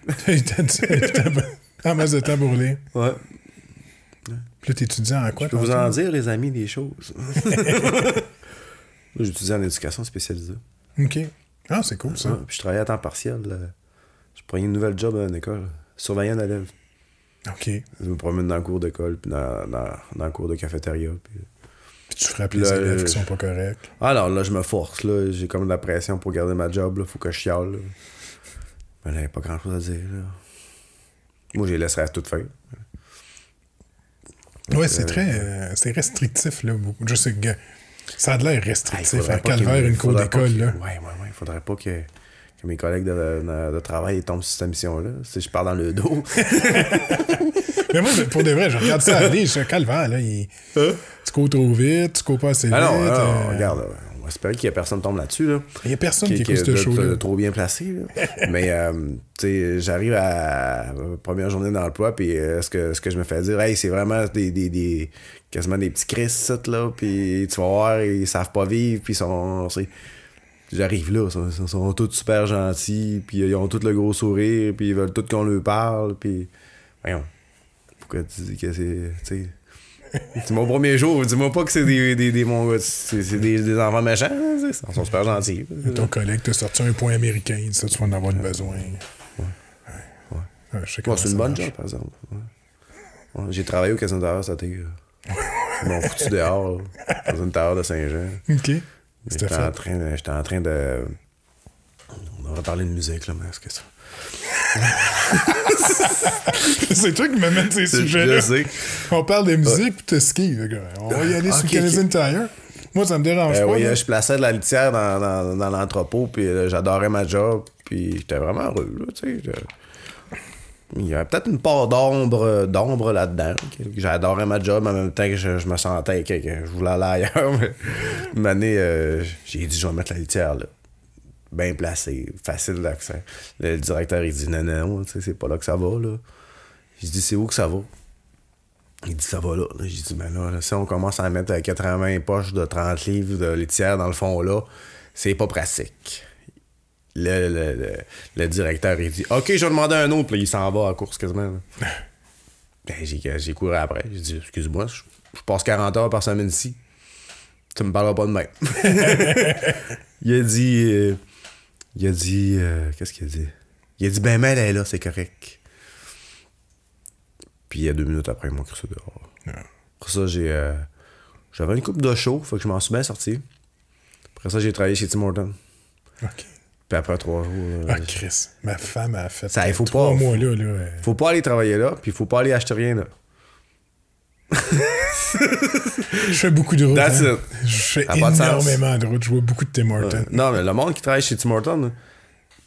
[SPEAKER 1] en masse de temps pour Ouais. Puis là, étudies en quoi? Je peux vous en dire, les amis, des choses.
[SPEAKER 2] j'étudiais en éducation spécialisée.
[SPEAKER 1] OK. Ah, c'est cool, ça. Ah,
[SPEAKER 2] puis je travaillais à temps partiel. Je prenais une nouvelle job à une école, surveillant d'élèves. OK. Je me promène dans le cours d'école, puis dans, dans, le cours de cafétéria. Puis, tu frappes les élèves je... Euh, qui sont pas corrects. Alors là, je me force. là. J'ai comme de la pression pour garder ma job. Là. Faut que je chiale. Là. Mais là, pas grand-chose à dire. Moi, je les laisserai à toute fin. Ouais, c'est euh, très...
[SPEAKER 1] Euh, c'est restrictif, là, Je sais que ça a de l'air restrictif, faire à calvaire, une cour d'école. Oui, oui,
[SPEAKER 2] oui. Faudrait pas que que mes collègues de, de, travail tombent sur cette mission-là. Si je parle dans le dos.
[SPEAKER 1] mais moi, pour de vrai, je regarde ça aller, je suis calvaire. Là, hein? Tu cours trop vite, tu cours pas assez ah vite. Ah non, euh,
[SPEAKER 2] regarde vrai qu'il n'y a personne qui tombe là-dessus. Il n'y a personne qui, est Trop bien placé. Mais, euh, tu sais, j'arrive à la première journée d'emploi, puis euh, ce, que, ce que je me fais dire, hey, c'est vraiment des, des, des, quasiment des petits Chris, là, puis tu vas voir, ils savent pas vivre, puis sont. J'arrive là, ils sont, tous super gentils, puis ils ont tous le gros sourire, puis ils veulent tout qu'on leur parle, puis. Voyons. Pourquoi tu dis que c'est c'est mon premier jour. Dis-moi pas que c'est des, des, des, mon... c'est, des, des, enfants méchants. Ils sont super gentils.
[SPEAKER 1] Ton collègue t'a sorti un point américain. Ça, tu vas en avoir besoin. Ouais. ouais. c'est une bonne job, par exemple.
[SPEAKER 2] J'ai travaillé au Casino d'Or, ça t'est. Euh, mon foutu dehors, là, dans une de Saint-Jean. OK. J'étais en, train j'étais en train de. On aurait parlé de musique, là, mais est-ce que ça. c'est toi qui m'amènes ces sujets
[SPEAKER 1] On parle de musique puis de ski. On va y aller ah, sur Canadian Tire. Moi, ça me dérange ben pas. Hein, je
[SPEAKER 2] plaçais de la litière dans, dans, l'entrepôt, puis euh, j'adorais ma job, puis j'étais vraiment heureux. il y avait peut-être une part d'ombre euh, d'ombre là-dedans. J'adorais ma job, mais en même temps que je, me sentais que, je voulais aller ailleurs. Mais une année, euh, j'ai dit, je vais mettre la litière là bien placé, facile d'accès Le directeur, il dit non, non, c'est pas là que ça va. Là. Je dis c'est où que ça va? Il dit ça va là. J'ai dit ben là, si on commence à mettre 80 poches de 30 livres de litière dans le fond là, c'est pas pratique. Le, le, directeur, il dit OK, je vais demander un autre. Puis il s'en va à course quasiment. ben, j'ai couru après. J'ai dit Excuse-moi, je, je, passe 40 heures par semaine ici. Tu me parleras pas de même. il a dit euh, il a dit. Euh, qu'est-ce qu'il a dit Il a dit Ben, mais elle est là, c'est correct. Puis il y a deux minutes après, ils m'ont que dehors. Après ça, j'ai. Euh, j'avais une coupe de chaud, faut que je m'en suis bien sorti. Après ça, j'ai travaillé chez Tim Hortons. OK. Puis après trois jours. Euh, ah, Chris, ma femme a fait ça. Il faut trois pas. Mois, là, Faut pas aller travailler là, puis faut pas aller acheter rien là je fais beaucoup de routes. Hein. Je fais énormément de, routes.
[SPEAKER 1] Je vois beaucoup de Tim Hortons.
[SPEAKER 2] non, mais le monde qui travaille chez Tim Hortons,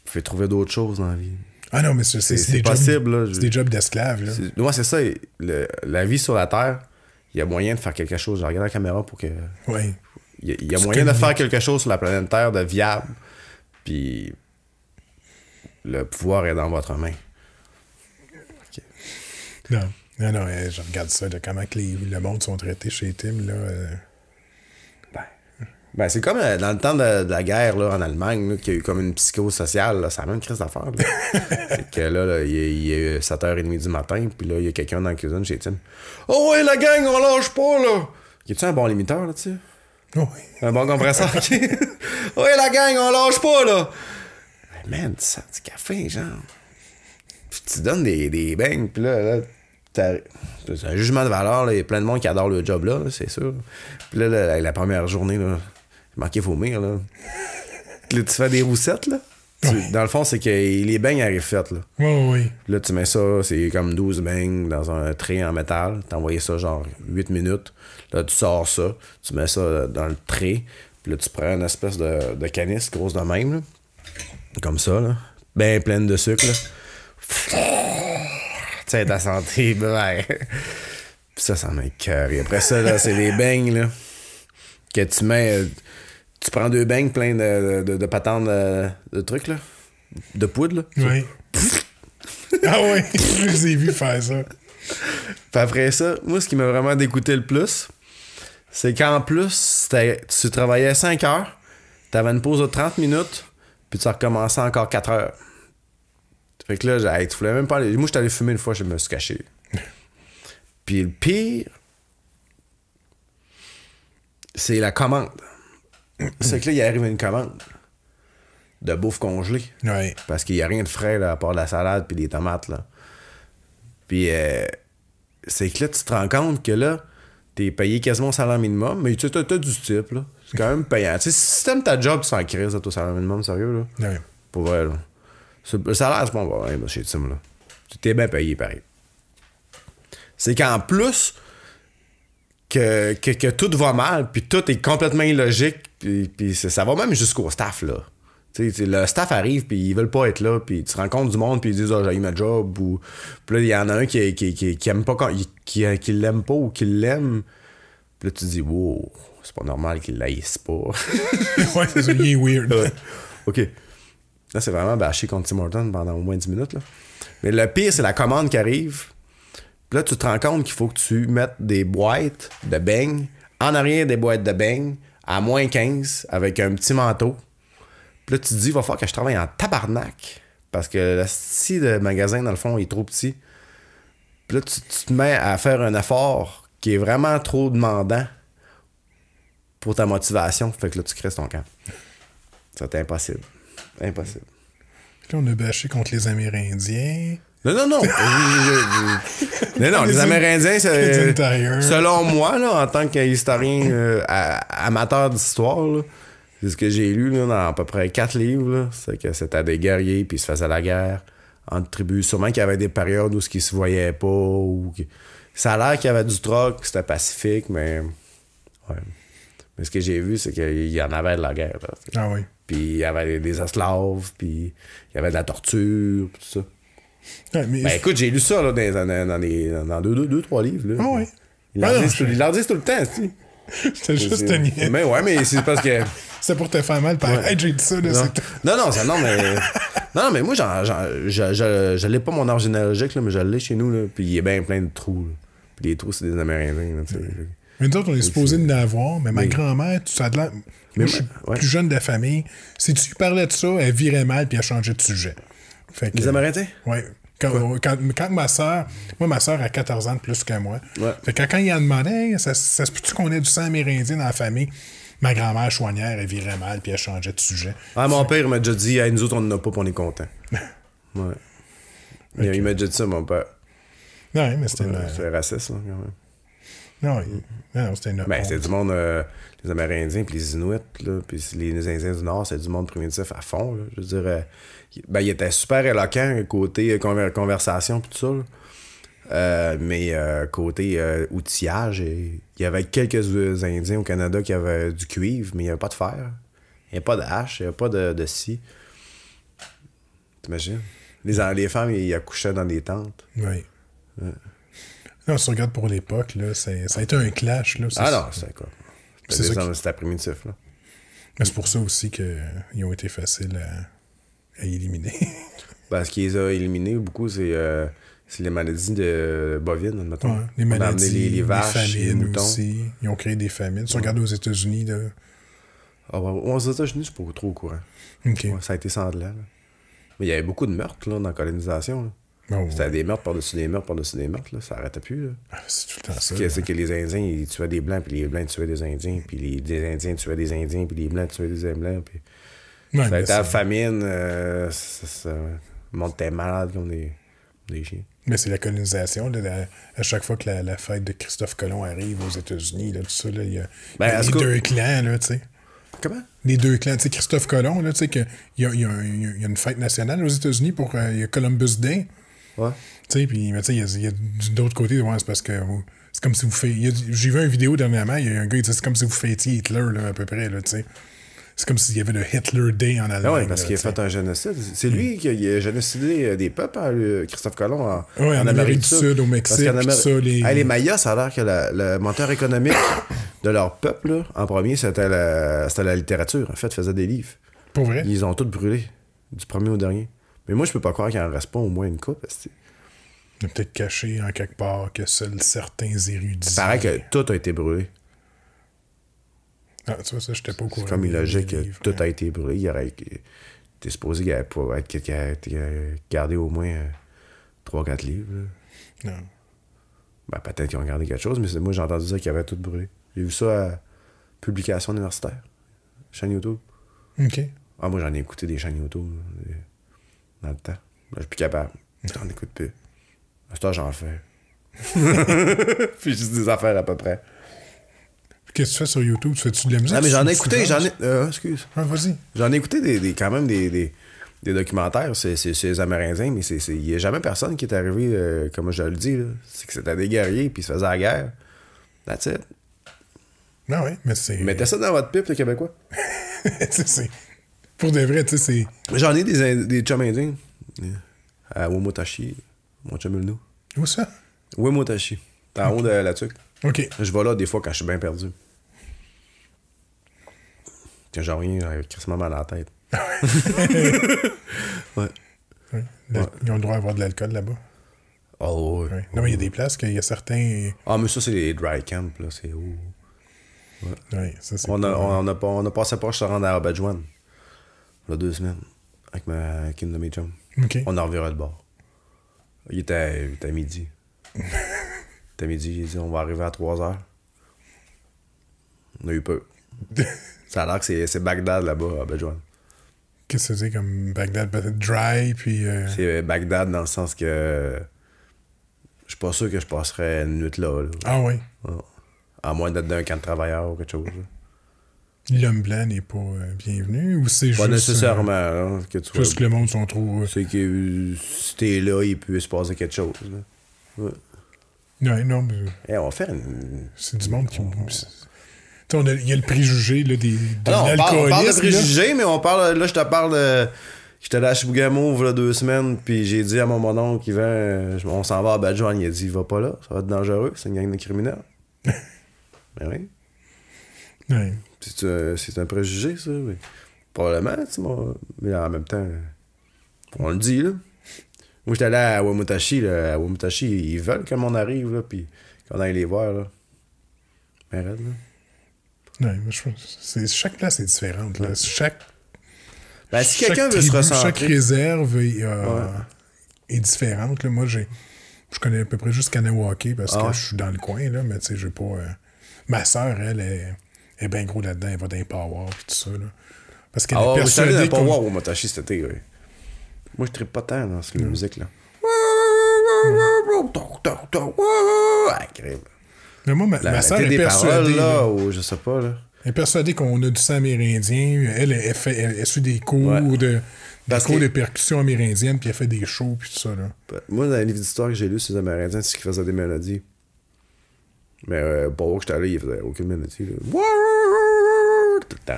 [SPEAKER 2] fait trouver d'autres choses dans la vie. Ah non, mais c'est possible, c'est des
[SPEAKER 1] jobs d'esclaves.
[SPEAKER 2] Moi, c'est ça. la vie sur la Terre, il y a moyen de faire quelque chose. Je regarde la caméra pour que. Il y a, moyen de faire quelque chose sur la planète Terre de viable. Puis le pouvoir est dans votre main.
[SPEAKER 1] ok Non. Non, non, je regarde ça, comment que les, le monde sont traités chez Tim, là. Euh.
[SPEAKER 2] Ben, ben c'est comme euh, dans le temps de, la guerre là, en Allemagne, qu'il y a eu comme une psychosociale, ça a même crise d'affaires. c'est que là, il, y a 7h30 du matin, puis là, il y a quelqu'un dans la cuisine chez Tim. Oh ouais, la gang, on lâche pas, là! Y a-tu un bon limiteur, là, tu sais? Oui. Un bon compresseur, ouais, la gang, on lâche pas, là! Ben, man, ça, du café, genre. Puis tu donnes des, des bangs, puis là c'est un jugement de valeur, il y a plein de monde qui adore le job là, c'est sûr. Puis là, la, première journée, là, j'ai manqué vomir. Là. là, tu fais des roussettes, là. Ben. dans le fond, c'est que les beignes arrivent faites. Là. Oui, oui. Là, tu mets ça, c'est comme 12 beignes dans un trait en métal. envoyé ça genre 8 minutes. Là, tu sors ça, tu mets ça dans le trait. Puis là, tu prends une espèce de, de canisse grosse de même. Comme ça, là. Ben pleine de sucre. Là c'est ta santé, bye. ça, ça et Après ça, c'est des beignes, là, que tu mets. Euh, tu prends deux beignes pleins de, de, de patentes de, trucs, là, de poudre, là.
[SPEAKER 1] Oui. ah ouais, je les ai vus faire ça.
[SPEAKER 2] Puis après ça, moi, ce qui m'a vraiment dégoûté le plus, c'est qu'en plus, tu travaillais 5 heures, tu une pause de 30 minutes, puis tu recommençais encore 4 heures. Fait que là, hey, tu voulais même pas aller. Moi, je allé fumer une fois, je me suis caché. Puis le pire, c'est la commande. Mm-hmm. c'est que là, il arrive une commande de bouffe congelée. Parce qu'il n'y a rien de frais là, à part de la salade puis des tomates. Là. Puis euh, c'est que là, tu te rends compte que là, t'es payé quasiment au salaire minimum, mais tu as, du type. là. C'est quand même payant. tu sais, si t'aimes ta job, tu s'en crises, ton salaire minimum, sérieux. Là. Pour vrai, là. Le salaire, c'est pas bon, hein, chez Tim, là. T'es bien payé, pareil. C'est qu'en plus que, que, que, tout va mal, puis tout est complètement illogique, puis, puis ça, va même jusqu'au staff, là. tu sais le staff arrive, puis ils veulent pas être là, puis tu rencontres du monde, puis ils disent « oh, j'ai eu ma job », ou... Puis là, il y en a un qui, qui, qui, aime pas quand... qui, qui l'aime pas ou qui l'aime. Puis là, tu dis « Wow, c'est pas normal qu'il l'aïsse pas. » Ouais, c'est weird. OK. Là, c'est vraiment bâché contre Tim Horton pendant au moins 10 minutes. Mais le pire, c'est la commande qui arrive. Puis là, tu te rends compte qu'il faut que tu mettes des boîtes de beignes en arrière des boîtes de beignes à moins 15 avec un petit manteau. Puis là, tu te dis, il va falloir que je travaille en tabarnak parce que la style de magasin, dans le fond, est trop petit. Puis là, tu, te mets à faire un effort qui est vraiment trop demandant pour ta motivation. Fait que là, tu crées ton camp. c'est impossible. Impossible.
[SPEAKER 1] Là on a bâché contre les Amérindiens.
[SPEAKER 2] Non, non, non. Euh, euh, non, non, les, Amérindiens, c'est, selon moi, là, en tant qu'historien euh, amateur d'histoire, c'est ce que j'ai lu dans à peu près quatre livres. C'est que c'était des guerriers, puis ils se faisaient la guerre entre tribus. Sûrement qu'il y avait des périodes où ce qui se voyaient pas. Ça a l'air qu'il y avait du troc, c'était pacifique, mais. Mais ce que j'ai vu, c'est qu'il y en avait de la guerre. ah oui. Puis il y avait des esclaves, puis il y avait de la torture, puis tout ça. mais... ben, écoute, j'ai lu ça là, dans, dans, deux, deux, trois livres. Là. Ah ouais. Ils l'en ah disent, tout le temps, si. C'était juste tenu. Mais ouais, mais c'est parce que.
[SPEAKER 1] c'est pour te faire mal, par ouais. j'ai dit ça, non.
[SPEAKER 2] non, ça, non, mais. non, mais moi, j'allais je, pas mon arbre généalogique, là, mais j'allais chez nous, Puis il y a bien plein de trous, Puis les trous, c'est des Amérindiens,
[SPEAKER 1] mais d'autres, on est supposé de l'avoir, mais ma grand-mère, tu sais, je suis plus jeune de la famille. Si tu parlais de ça, elle virait mal puis elle changeait de sujet. Fait que, Les Oui. Euh, quand, quand, ma soeur, moi, ma soeur a 14 ans de plus que moi. Fait que quand il a demandé, ça, se peut-tu qu'on ait du sang amérindien dans la famille? Ma grand-mère soignière, elle virait mal, puis elle changeait de sujet.
[SPEAKER 2] Ah, mon père m'a déjà dit, nous autres, on n'en a pas, pour on est content. ouais. Il m'a déjà dit ça, mon père. Non, mais c'était. C'est raciste, ça, hein, quand même.
[SPEAKER 1] Non, c'était ben, du
[SPEAKER 2] monde, euh, les Amérindiens, puis les Inuits, puis les, Indiens du Nord, c'est du monde primitif à fond. je dirais dire, euh, ben, il était super éloquent côté euh, conversation, puis tout ça. mais côté outillage, il y avait quelques Indiens au Canada qui avaient du cuivre, mais il n'y avait pas de fer. Il n'y avait pas de hache, il n'y avait pas de, de scie. T'imagines? Les, les femmes, ils accouchaient dans des tentes. Oui.
[SPEAKER 1] On se regarde pour l'époque, là, ça a été un clash. Là, ah non, c'est quoi?
[SPEAKER 2] C'est ça. C'était primitif. Là.
[SPEAKER 1] Mais c'est pour ça aussi qu'ils ont été faciles à, éliminer.
[SPEAKER 2] ben, ce qu'ils ont éliminé beaucoup, euh, c'est les maladies de bovines, admettons. les maladies, les, vaches, aussi. Ils ont créé des famines. Si on regarde aux États-Unis, là... Ah, ben, aux États-Unis, c'est pas trop au courant. ça a été de Là. Mais il y avait beaucoup de meurtres là, dans la colonisation. Ah C'était des meurtres par-dessus des meurtres par-dessus des meurtres, ça n'arrêtait plus. Ah, c'est tout le temps ça. C'est hein. que les Indiens, ils tuaient des Blancs, puis les Blancs tuaient des Indiens, puis les, Indiens tuaient des Indiens, puis les Blancs tuaient des Blancs. ça a été la famine. Euh, ça, monte Le monde était malade comme des, chiens.
[SPEAKER 1] Mais c'est la colonisation. Là, à chaque fois que la, fête de Christophe Colomb arrive aux États-Unis, tout ça, il y a, ben, les deux
[SPEAKER 2] clans, tu
[SPEAKER 1] sais. Comment? Les deux clans. Tu sais, Christophe Colomb, tu sais, il y a, une fête nationale aux États-Unis pour euh, y a Columbus Day. Tu sais, puis, tu sais, il y a, a d'autre côté, c'est parce que. C'est comme si vous faites J'ai vu une vidéo dernièrement, il y a un gars qui dit c'est comme si vous fêtiez Hitler, là, à peu près, tu sais. C'est comme s'il y avait le Hitler Day en ah Allemagne. Oui, parce qu'il a
[SPEAKER 2] fait un génocide. C'est lui mm. qui a génocidé euh, des peuples, hein, Christophe Colomb, en, Amérique, du Sud, au Mexique. Ça, les... les... Mayas, ça a l'air que le moteur économique de leur peuple, en premier, c'était la, la littérature. En fait, ils faisaient des livres. Pour vrai? Ils ont tous brûlé, du premier au dernier. Mais moi, je peux pas croire qu'il en reste pas au moins une coupe.
[SPEAKER 1] Il a peut-être caché en quelque part que seuls certains érudits.
[SPEAKER 2] Il paraît que tout a été brûlé.
[SPEAKER 1] Ah, tu vois, ça, je n'étais pas au courant. C'est comme illogique que
[SPEAKER 2] tout a été brûlé. Il aurait... T'es supposé qu'il y avait pas quelqu'un a gardé au moins 3-4 euh, livres. Non. Ben, peut-être qu'ils ont gardé quelque chose, mais moi, j'ai entendu ça, qu'il avait tout brûlé. J'ai vu ça à publication universitaire, chaîne YouTube. OK. Ah, moi, j'en ai écouté des chaînes YouTube dans le temps. Là, je suis plus capable. On écoute plus. À ce j'en fais. Puis juste des affaires à peu près.
[SPEAKER 1] Qu'est-ce que tu fais sur YouTube? Tu fais-tu de la musique? Non, mais j'en ai écouté, j'en ai.
[SPEAKER 2] Euh, excuse. vas-y. J'en ai écouté des, des, quand même des, des, des documentaires c'est les Amérindiens, mais il n'y a jamais personne qui est arrivé, euh, comme je le dis, c'est que c'était des guerriers puis ils se faisaient la guerre. That's it. Non, oui, mais c'est. Mettez ça dans votre pipe, le Québécois. c'est pour de vrai, tu sais, c'est. J'en ai des, des chums indiens. Euh, à Wimotashi, mon chum nous Où ça? Womotashi. T'as haut de la tuque. OK. Je vais là des fois quand je suis bien perdu. Tiens, j'en rien, j'ai crissement mal à la tête. Ah ouais. ouais.
[SPEAKER 1] Ils ont le droit d'avoir de l'alcool là-bas.
[SPEAKER 2] Oh, ouais. Non, mais il y a des places qu'il y a certains. Ah, mais ça, c'est les dry camps, là. C'est où? Ouais. ouais ça, on, a, on, a, on, on a passé proche de se rendre à Abadjouane là, deux semaines, avec, ma, Kim de mes On a reverra le bord. Il était, il était à midi. il était à midi, il dit on va arriver à 3 heures. On a eu peu ça a l'air que c'est Bagdad là-bas, à Bajouane.
[SPEAKER 1] Qu'est-ce que c'est comme Bagdad Dry,
[SPEAKER 2] puis. Euh, c'est euh, Bagdad dans le sens que. Je suis pas sûr que je passerais une nuit là. Ah oui. Ah. À moins d'être dans un camp de travailleurs ou quelque chose.
[SPEAKER 1] L'homme blanc n'est pas euh, bienvenu ou c'est juste. Pas nécessairement. Hein, euh, que juste que le monde sont
[SPEAKER 2] trop. Euh, c'est que euh, si t'es là, il peut se passer quelque chose. Ouais.
[SPEAKER 1] non, mais. Eh,
[SPEAKER 2] on va faire une.
[SPEAKER 1] C'est du monde qui. On... Il y a le préjugé là, des, de l'alcoolisme. On parle de préjugé
[SPEAKER 2] mais on parle. Là, je te parle de. J'étais allé à Chibougamau il y a deux semaines, puis j'ai dit à mon monon qui vient, on s'en va à Badjouane. Il a dit, il va pas là, ça va être dangereux, c'est une gang de criminels. mais ben oui. Oui. Euh, c'est un préjugé, ça, mais probablement, tu Mais en même temps, on le dit, là. Moi, j'étais allé à Wamutashi, là. À Wamutashi, ils veulent que mon arrive, là, puis qu'on aille les voir, là. Merde, là.
[SPEAKER 1] Non, mais je pense. Chaque place est différente, là. Chaque.
[SPEAKER 2] Ben, si quelqu'un veut se ressentir... Chaque
[SPEAKER 1] réserve euh, est, différente, là. Moi, j'ai. Je connais à peu près juste Kanawake parce que ah je suis dans le coin, là, mais tu sais, j'ai pas. Euh, ma sœur, elle, est est eh bien gros là-dedans. Il va dans les
[SPEAKER 2] power et tout ça. Là. Parce qu'elle ah est persuadée. Ah, power au Motachi cet été. Oui. Moi, je tripe pas tant dans cette musique-là. Mais moi, ma, la, ma soeur est persuadée. là, je sais pas, là.
[SPEAKER 1] Elle est persuadée qu'on a du sang amérindien. Elle, elle, fait, elle, suit des cours de. Des cours de percussion amérindienne, puis elle fait des shows, puis tout ça. Là.
[SPEAKER 2] Moi, dans les livres d'histoire que j'ai lus, ces Amérindiens, c'est qu'ils faisaient des mélodies. Mais euh, voir que j'étais allé, il faisait aucune minute. Tout le temps.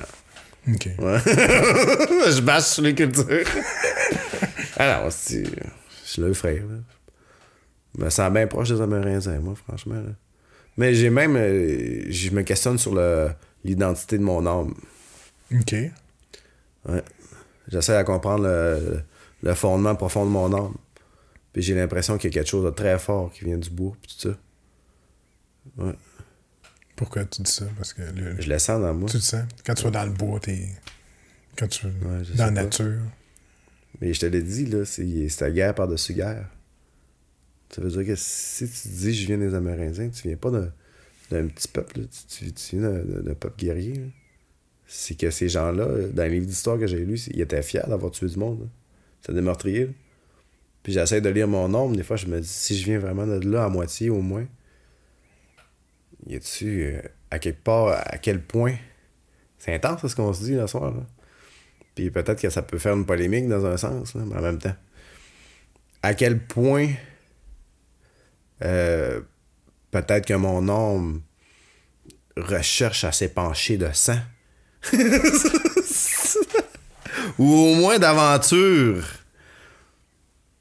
[SPEAKER 2] OK. je basse sur les cultures. Alors, ah c'est. Je le frère. Là. Mais ça bien proche des Amérindiens, moi, franchement. Mais j'ai même. Euh, je me questionne sur l'identité de mon âme. OK. Ouais. J'essaie de comprendre le, le, fondement profond de mon âme. Puis j'ai l'impression qu'il y a quelque chose de très fort qui vient du bois, puis tout ça.
[SPEAKER 1] Pourquoi tu dis ça? Parce que je le
[SPEAKER 2] sens dans moi. Tu le sens.
[SPEAKER 1] Quand tu vas dans le bois, t'es. Quand tu
[SPEAKER 2] dans la nature. Mais je te l'ai dit, là, c'est la guerre par-dessus guerre. Ça veut dire que si tu dis je viens des Amérindiens, tu viens pas d'un petit peuple, Tu, viens d'un peuple guerrier. C'est que ces gens-là, dans les livres d'histoire que j'ai lu, ils étaient fiers d'avoir tué du monde. C'était des meurtriers. Puis j'essaie de lire mon nom des fois je me dis si je viens vraiment de là à moitié au moins y a-tu, euh, à quelque part, à quel point c'est intense ce qu'on se dit le soir. Puis peut-être que ça peut faire une polémique dans un sens, mais en même temps, à quel point euh, peut-être que mon homme recherche à s'épancher de sang. ou au moins d'aventure.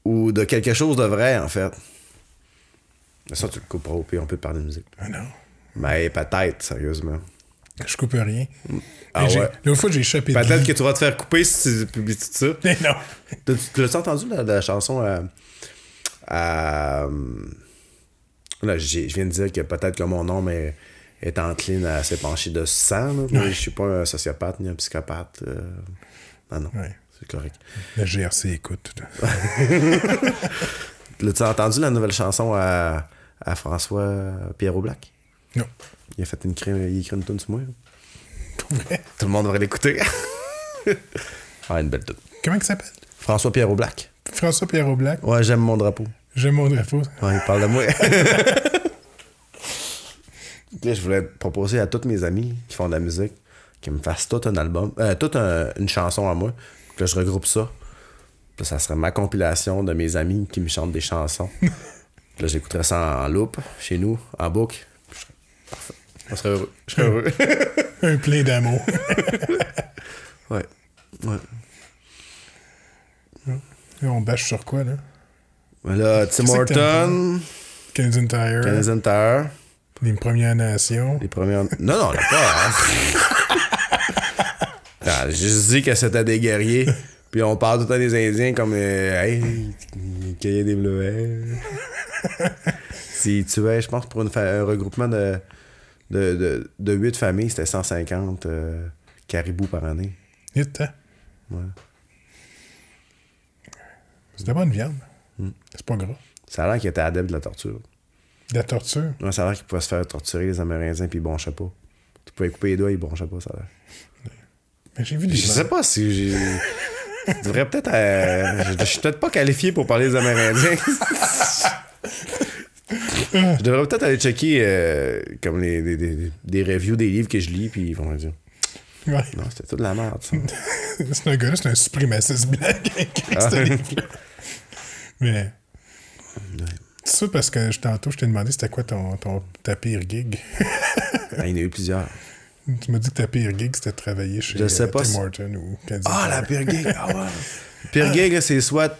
[SPEAKER 2] Ou de quelque chose de vrai, en fait. Ça, tu le couperas au pire, on peut parler de musique. Ah non. Mais peut-être, sérieusement. Je coupe rien. Ah ouais. L'autre fois, j'ai échappé Peut-être que tu vas te faire couper si tu publies tout ça. Mais non. Tu l'as entendu, la, la chanson euh, euh, à... Je viens de dire que peut-être que mon nom est, enclin à s'épancher de sang. Là, ne Je suis pas un sociopathe ni un psychopathe. Ah non, non. C'est correct. La GRC écoute. L'as-tu entendu la nouvelle chanson à, à François Pierre Black? Non. Il a fait une crème, il écrit une tonne sur moi. Tout le monde devrait l'écouter. ah, une belle tune. Comment il s'appelle François Pierre Black.
[SPEAKER 1] François Pierre Black.
[SPEAKER 2] Ouais, j'aime mon drapeau.
[SPEAKER 1] J'aime mon drapeau.
[SPEAKER 2] il parle de moi. je voulais proposer à toutes mes amis qui font de la musique qu'ils me fassent tout un album, euh, toute une chanson à moi, que je regroupe ça. ça serait ma compilation de mes amis qui me chantent des chansons. là, j'écouterais ça en, en chez nous, en boucle. Parfait. On serait heureux. Je serais heureux.
[SPEAKER 1] Un plein d'amour.
[SPEAKER 2] ouais. Ouais.
[SPEAKER 1] Et on bâche sur quoi, là?
[SPEAKER 2] Ben là, Tim Horton.
[SPEAKER 1] Canadian Tire. Canadian
[SPEAKER 2] Tire. Les Premières Nations. Les Premières... Non, non, d'accord. Hein. Ah, je dis que c'était des guerriers. Puis on parle tout le temps des Indiens comme... Euh, hey, des bleuets. si tu veux, je pense, pour un regroupement de de, de, de 8 familles, c'était 150 euh, caribous par année. 8, hein? Ouais.
[SPEAKER 1] C'est de bonne viande. Hmm. C'est pas gras.
[SPEAKER 2] Ça a l'air qu'il était adepte de la torture.
[SPEAKER 1] De la torture?
[SPEAKER 2] Ouais, ça a l'air qu'il pouvait se faire torturer les Amérindiens puis ils bronchaient pas. Tu pouvais couper les doigts, ils bronchaient pas, ça a l'air. Mais j'ai vu des Je sais pas si j'ai. Je devrais peut-être. Euh, je suis peut-être pas qualifié pour parler des Amérindiens. je devrais peut-être aller checker euh, comme les, des reviews des livres que je lis, puis ils vont me dire. Ouais. Non, c'était tout de la merde,
[SPEAKER 1] c'est un gars, c'est un suprémaciste blanc qui ah. Mais. C'est ça parce que je, tantôt, je t'ai demandé c'était quoi ton, ton, ta pire gig.
[SPEAKER 2] Ben, il y en a eu plusieurs.
[SPEAKER 1] Tu m'as dit que ta pire gig, c'était de travailler chez je sais euh, pas Tim Ah, la pire gig! Ah ouais!
[SPEAKER 2] Pire ah. gig, c'est soit.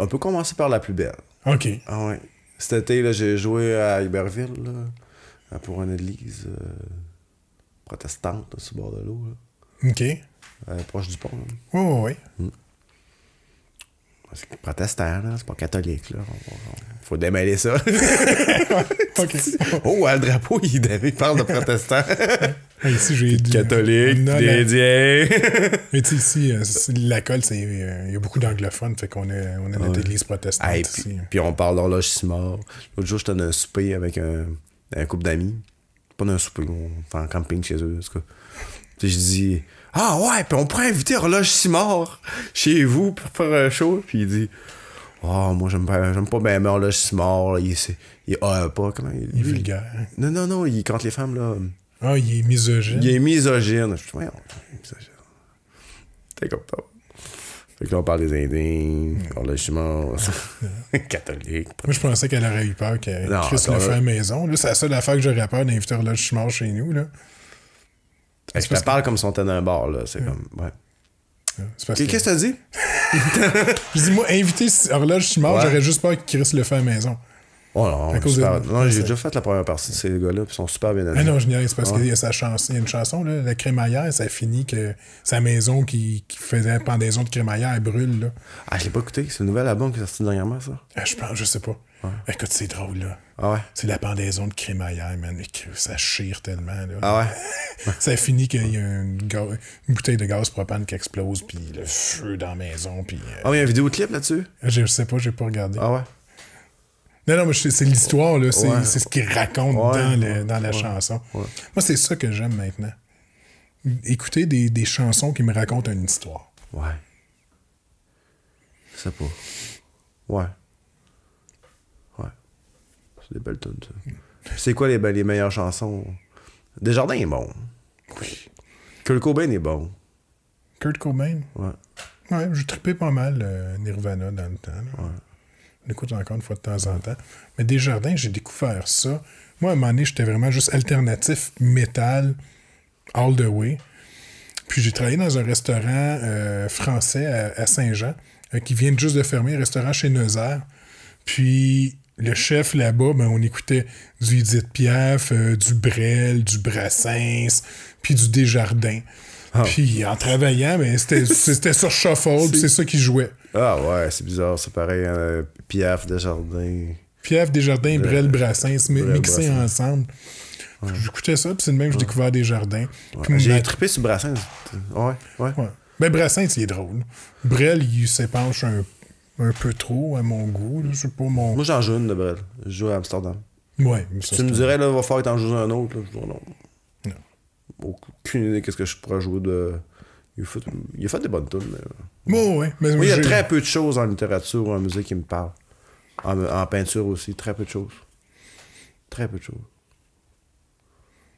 [SPEAKER 2] On peut commencer par la plus belle. OK. Ah ouais. Cet été, j'ai joué à Iberville pour une église euh, protestante sur le bord de l'eau. OK. Euh, proche du pont. Oui, oui, oui. Mm. C'est protestant, c'est pas catholique. Là. faut démêler ça. Oh, le drapeau, il, parle de protestant. ici, j'ai dit. catholique,
[SPEAKER 1] non, Mais tu sais, ici, euh, la colle, c'est, euh, il y a beaucoup d'anglophones, fait qu'on est on est notre église protestante ici.
[SPEAKER 2] Puis, on parle d'horloge mort. L'autre jour, j'étais dans un souper avec un, un couple d'amis. Pas dans un souper, on fait un camping chez eux, en tout cas je dis Ah ouais, puis on pourrait inviter Horloge Simard chez vous pour faire un show. Puis il dit Oh, moi, j'aime pas, j'aime pas bien Horloge Simard. Il, est, il ah, pas. Comment, il, il est vulgaire. Non, non, non, il contre les femmes, là. Ah, il est misogyne. Il est misogyne. Je dis pas misogyne. T'es comme Fait que là, on parle des Indiens, Horloge Simard, catholique. Moi, je pensais qu'elle aurait eu peur qu'elle Chris le fait à la
[SPEAKER 1] maison. c'est la seule affaire que j'aurais peur d'inviter Horloge Simard chez nous. Là.
[SPEAKER 2] Elle parle comme si on était un bar, là. C'est comme. Ouais. Qu'est-ce que t'as dit?
[SPEAKER 1] je dis, moi, invité là je suis mort, j'aurais juste peur qu'il reste le fait à la maison.
[SPEAKER 2] Oh non, non j'ai déjà fait la première partie de ces gars-là, puis ils sont super bien ah Mais non, je c'est parce qu'il y a
[SPEAKER 1] sa chanson, il y a une chanson, là, la crémaillère, ça finit que sa maison qui, faisait faisait pendaison de crémaillère, elle brûle. Là.
[SPEAKER 2] Ah, je l'ai pas écouté, c'est une nouvel album qui est sorti dernièrement, ça?
[SPEAKER 1] Ah, je pense, je sais pas. Écoute, c'est drôle,
[SPEAKER 2] là. C'est ah la
[SPEAKER 1] pendaison de crémaillère, man. Ça chire tellement. Là. Ah ouais. ça finit qu'il y a une, bouteille de gaz propane qui explose, puis le feu dans la maison. Puis, euh,
[SPEAKER 2] Ah, il y a un vidéoclip là-dessus
[SPEAKER 1] Je sais pas, j'ai pas regardé. Ah ouais. Non, non, mais c'est l'histoire, là. C'est ce qu'il raconte dans, la chanson. Moi, c'est ça que j'aime maintenant. Écouter des, chansons qui me racontent une histoire.
[SPEAKER 2] Ouais. Je sais pas. Ouais. C'est belles C'est quoi les, ben, les, meilleures chansons? Desjardins est bon. Oui. Kurt Cobain est bon. Kurt Cobain? Ouais.
[SPEAKER 1] Ouais, je trippé pas mal euh, Nirvana dans le temps. Ouais. On encore une fois de temps en temps. Mais Desjardins, j'ai découvert ça. Moi, à un moment donné, j'étais vraiment juste alternatif, métal, all the way. Puis j'ai travaillé dans un restaurant euh, français à, Saint-Jean, euh, qui vient juste de fermer, un restaurant chez Neuser. Puis le chef là-bas, ben, on écoutait du Edith Piaf, euh, du Brel, du Brassens, puis du Desjardins. Ah. Puis en travaillant, ben, c'était sur Shuffle, c'est ça qui jouait.
[SPEAKER 2] Ah ouais, c'est bizarre, c'est pareil. Hein, Piaf, Desjardins. Piaf, Desjardins, Brel, Brassens, mixés ensemble.
[SPEAKER 1] J'écoutais ça, puis c'est le même que j'ai découvert Desjardins. J'ai trippé
[SPEAKER 2] sur Brassens. Ouais, ouais. ouais. Ben,
[SPEAKER 1] Brassens, il est drôle. Brel, il s'épanche un peu un peu trop, à mon goût. Là, c'est pas mon... Moi, j'en joue
[SPEAKER 2] une de Brel. Je joue à Amsterdam. Ouais. tu me dirais, là, va falloir que t'en joues un autre. Là. Je non. non. Aucune idée qu'est-ce que je pourrais jouer de... Il a fait, il a fait des bonnes tunes. Mais... ouais, mais il y a très peu de choses en littérature ou en musique qui me parlent. En, peinture aussi, très peu de choses. Très peu de choses.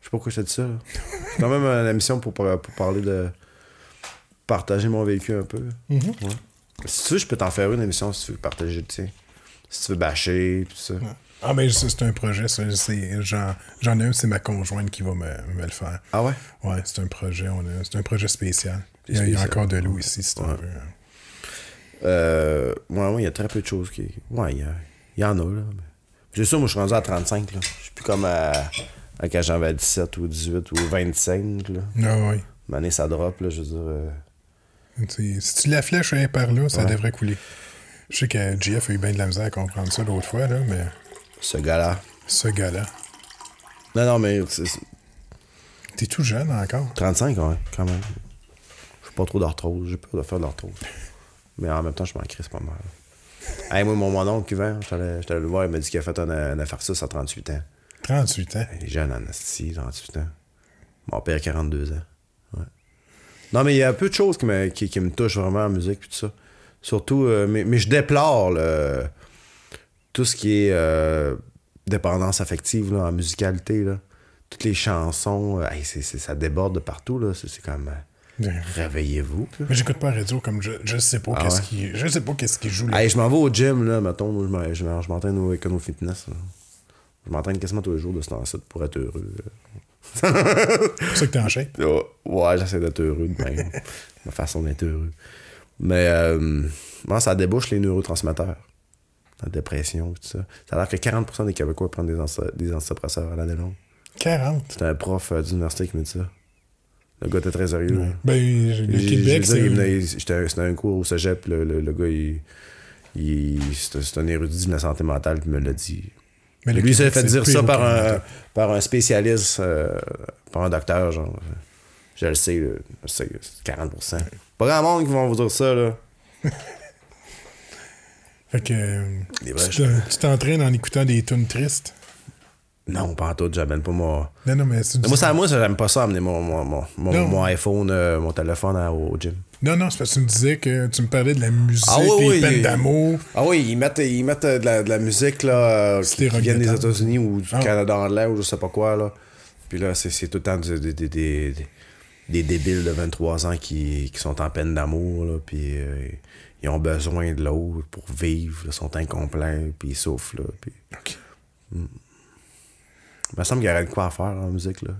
[SPEAKER 2] Je sais pas pourquoi je te dis ça. C'est quand même une émission pour, parler de partager mon vécu un peu. Mhm. Si tu veux, je peux t'en faire une émission si tu veux partager tu sais Si tu veux bâcher, tout ça.
[SPEAKER 1] Ah, mais c'est un projet. J'en ai un, c'est ma conjointe qui va me, le faire. Ah ouais? Ouais, c'est un projet. C'est un projet spécial. Il y, a, encore
[SPEAKER 2] de l'eau ici, si tu veux. Hein. Euh, ouais, il y a très peu de choses qui. Ouais, il y, en a, là. C'est ça, moi, je suis rendu à 35, là. Je suis plus comme à, à 17 ou 18 ou 25, là. Ah ouais. Une année, ça drop, là, je veux dire. Euh,
[SPEAKER 1] si tu la flèches un par là, ça devrait couler. Je sais que JF a eu bien de la misère à comprendre ça l'autre fois, là, mais. Ce gars-là. Ce gars-là. Non, non, mais. T'es tout jeune encore.
[SPEAKER 2] 35, ouais, quand même. Je suis pas trop d'arthrose. J'ai peur de faire de l'arthrose. mais en même temps, je m'en crise pas mal. hey, moi, mon, mon oncle, je j'étais allé le voir, il m'a dit qu'il a fait un, affaire ça à 38 ans. 38 ans? Il est jeune en 38 ans. Mon père, 42 ans. Non, mais il y a peu de choses qui me, qui, me touchent vraiment en musique, puis tout ça. Surtout, euh, mais, je déplore tout ce qui est euh, dépendance affective là, en musicalité. Là. Toutes les chansons, euh, ça déborde de partout. C'est comme. Réveillez-vous.
[SPEAKER 1] Mais j'écoute pas la radio comme je, je sais pas ah qu'est-ce qui je sais pas ce qui joue. Là. je
[SPEAKER 2] m'en vais au gym là, mettons, je m'entraîne au Econo Fitness. Je m'entraîne quasiment tous les jours de ce temps ci pour être heureux c'est pour ça que t'es en Ouais, j'essaie d'être heureux de Ma façon d'être heureux. Mais moi euh, ça débouche les neurotransmetteurs. La dépression, tout ça. Ça a l'air que 40% des Québécois prennent des, anti des à l'année longue. 40? C'est un prof euh, d'université qui me dit ça. Le gars était très sérieux. Ouais. Hein. Ben, le Québec, c'est... C'était un cours au cégep, le, le, gars, il... c'est un érudit de la santé mentale, qui me l'a dit. Mais lui s'est fait dire ça par un, par un, spécialiste, euh, par un docteur, genre. Je le sais, je 40%. Pas grand monde qui vont vous dire ça, là.
[SPEAKER 1] fait que. Euh, tu t'entraînes en écoutant des tunes tristes.
[SPEAKER 2] Non, pas en tout, j'amène pas mon. Non, non, mais c'est. Moi, ça, moi, j'aime pas ça, amener mon, mon, mon, mon iPhone, euh, mon téléphone euh, au gym.
[SPEAKER 1] Non, non, c'est parce que tu me disais que tu me parlais de la musique, ah, oui, d'amour.
[SPEAKER 2] Ah oui, ils mettent, ils mettent euh, de, la, musique là, qui, vient des États-Unis ou du ah Canada anglais ou je sais pas quoi. Là. Puis là, c'est tout le temps des, des, des, des, débiles de 23 ans qui, qui sont en peine d'amour. là, Puis ils ont besoin de l'autre pour vivre, ils sont incomplets, puis ils souffrent. Là, puis... Hmm. Il me semble qu'il y aurait de quoi à faire en musique, là.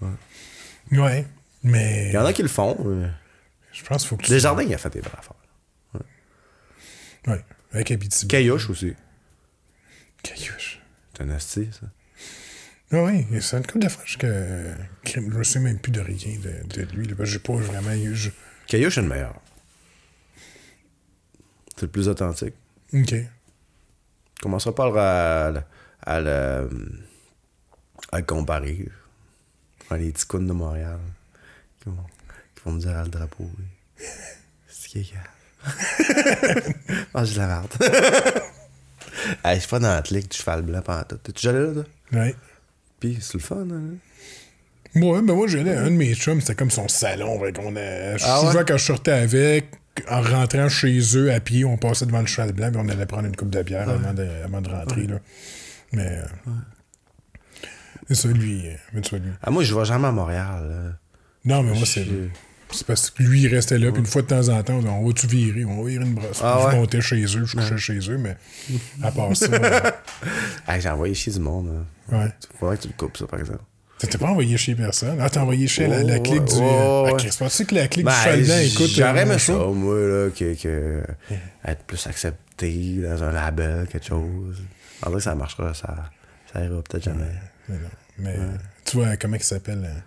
[SPEAKER 1] Ouais. mais.
[SPEAKER 2] Il y en a qui le font. Je pense qu'il faut que tu. Desjardins, il a fait des braves. affaires. Ouais. ouais. Avec Abitibi. Caillouche aussi. Caillouche. C'est un asti, ça.
[SPEAKER 1] Oui, c'est une couple de fois que, je ne sais même plus de rien de, lui. Je n'ai pas vraiment eu.
[SPEAKER 2] Caillouche est le meilleur. C'est le plus authentique. OK. Tu commencera par à, parler à, à à comparer. Enfin, les ticounes de Montréal qui vont, vont me dire à le drapeau. C'est qui est là, ah, la merde. je suis pas dans la clique du cheval blanc pendant tout. T'es-tu déjà là, toi? Oui. Puis c'est le fun, hein?
[SPEAKER 1] mais moi, j'allais à un de mes chums, c'était comme son salon. Fait qu'on a... Ah, souvent, quand je sortais avec, en rentrant chez eux à pied, on passait devant le cheval blanc, mais on allait prendre une coupe de bière avant, de, rentrer. Là. Mais. Euh,
[SPEAKER 2] c'est lui. Euh, lui. Ah, moi, je ne vais jamais à Montréal. Non, mais moi, c'est.
[SPEAKER 1] C'est parce que lui, il restait là, puis une fois de temps en temps, on, va-tu virer, on va virer une brosse. Ah je montais chez eux, je couchais chez eux, mais à part ça.
[SPEAKER 2] ah, J'ai envoyé chez du monde. Hein. Ouais. Ouais. Faudrait que tu le coupes, ça, par exemple.
[SPEAKER 1] t'es pas envoyé chez personne. Ah, t'as envoyé chez la, oh, clique du. Ok. ah, parce que la clique du ben, soldat, écoute. J'aurais euh, aimé ça,
[SPEAKER 2] moi, là, que, que être plus accepté dans un label, quelque chose. En que ça marchera, ça, ça arrivera peut-être jamais. Mais, euh,
[SPEAKER 1] tu vois, comment il s'appelle euh?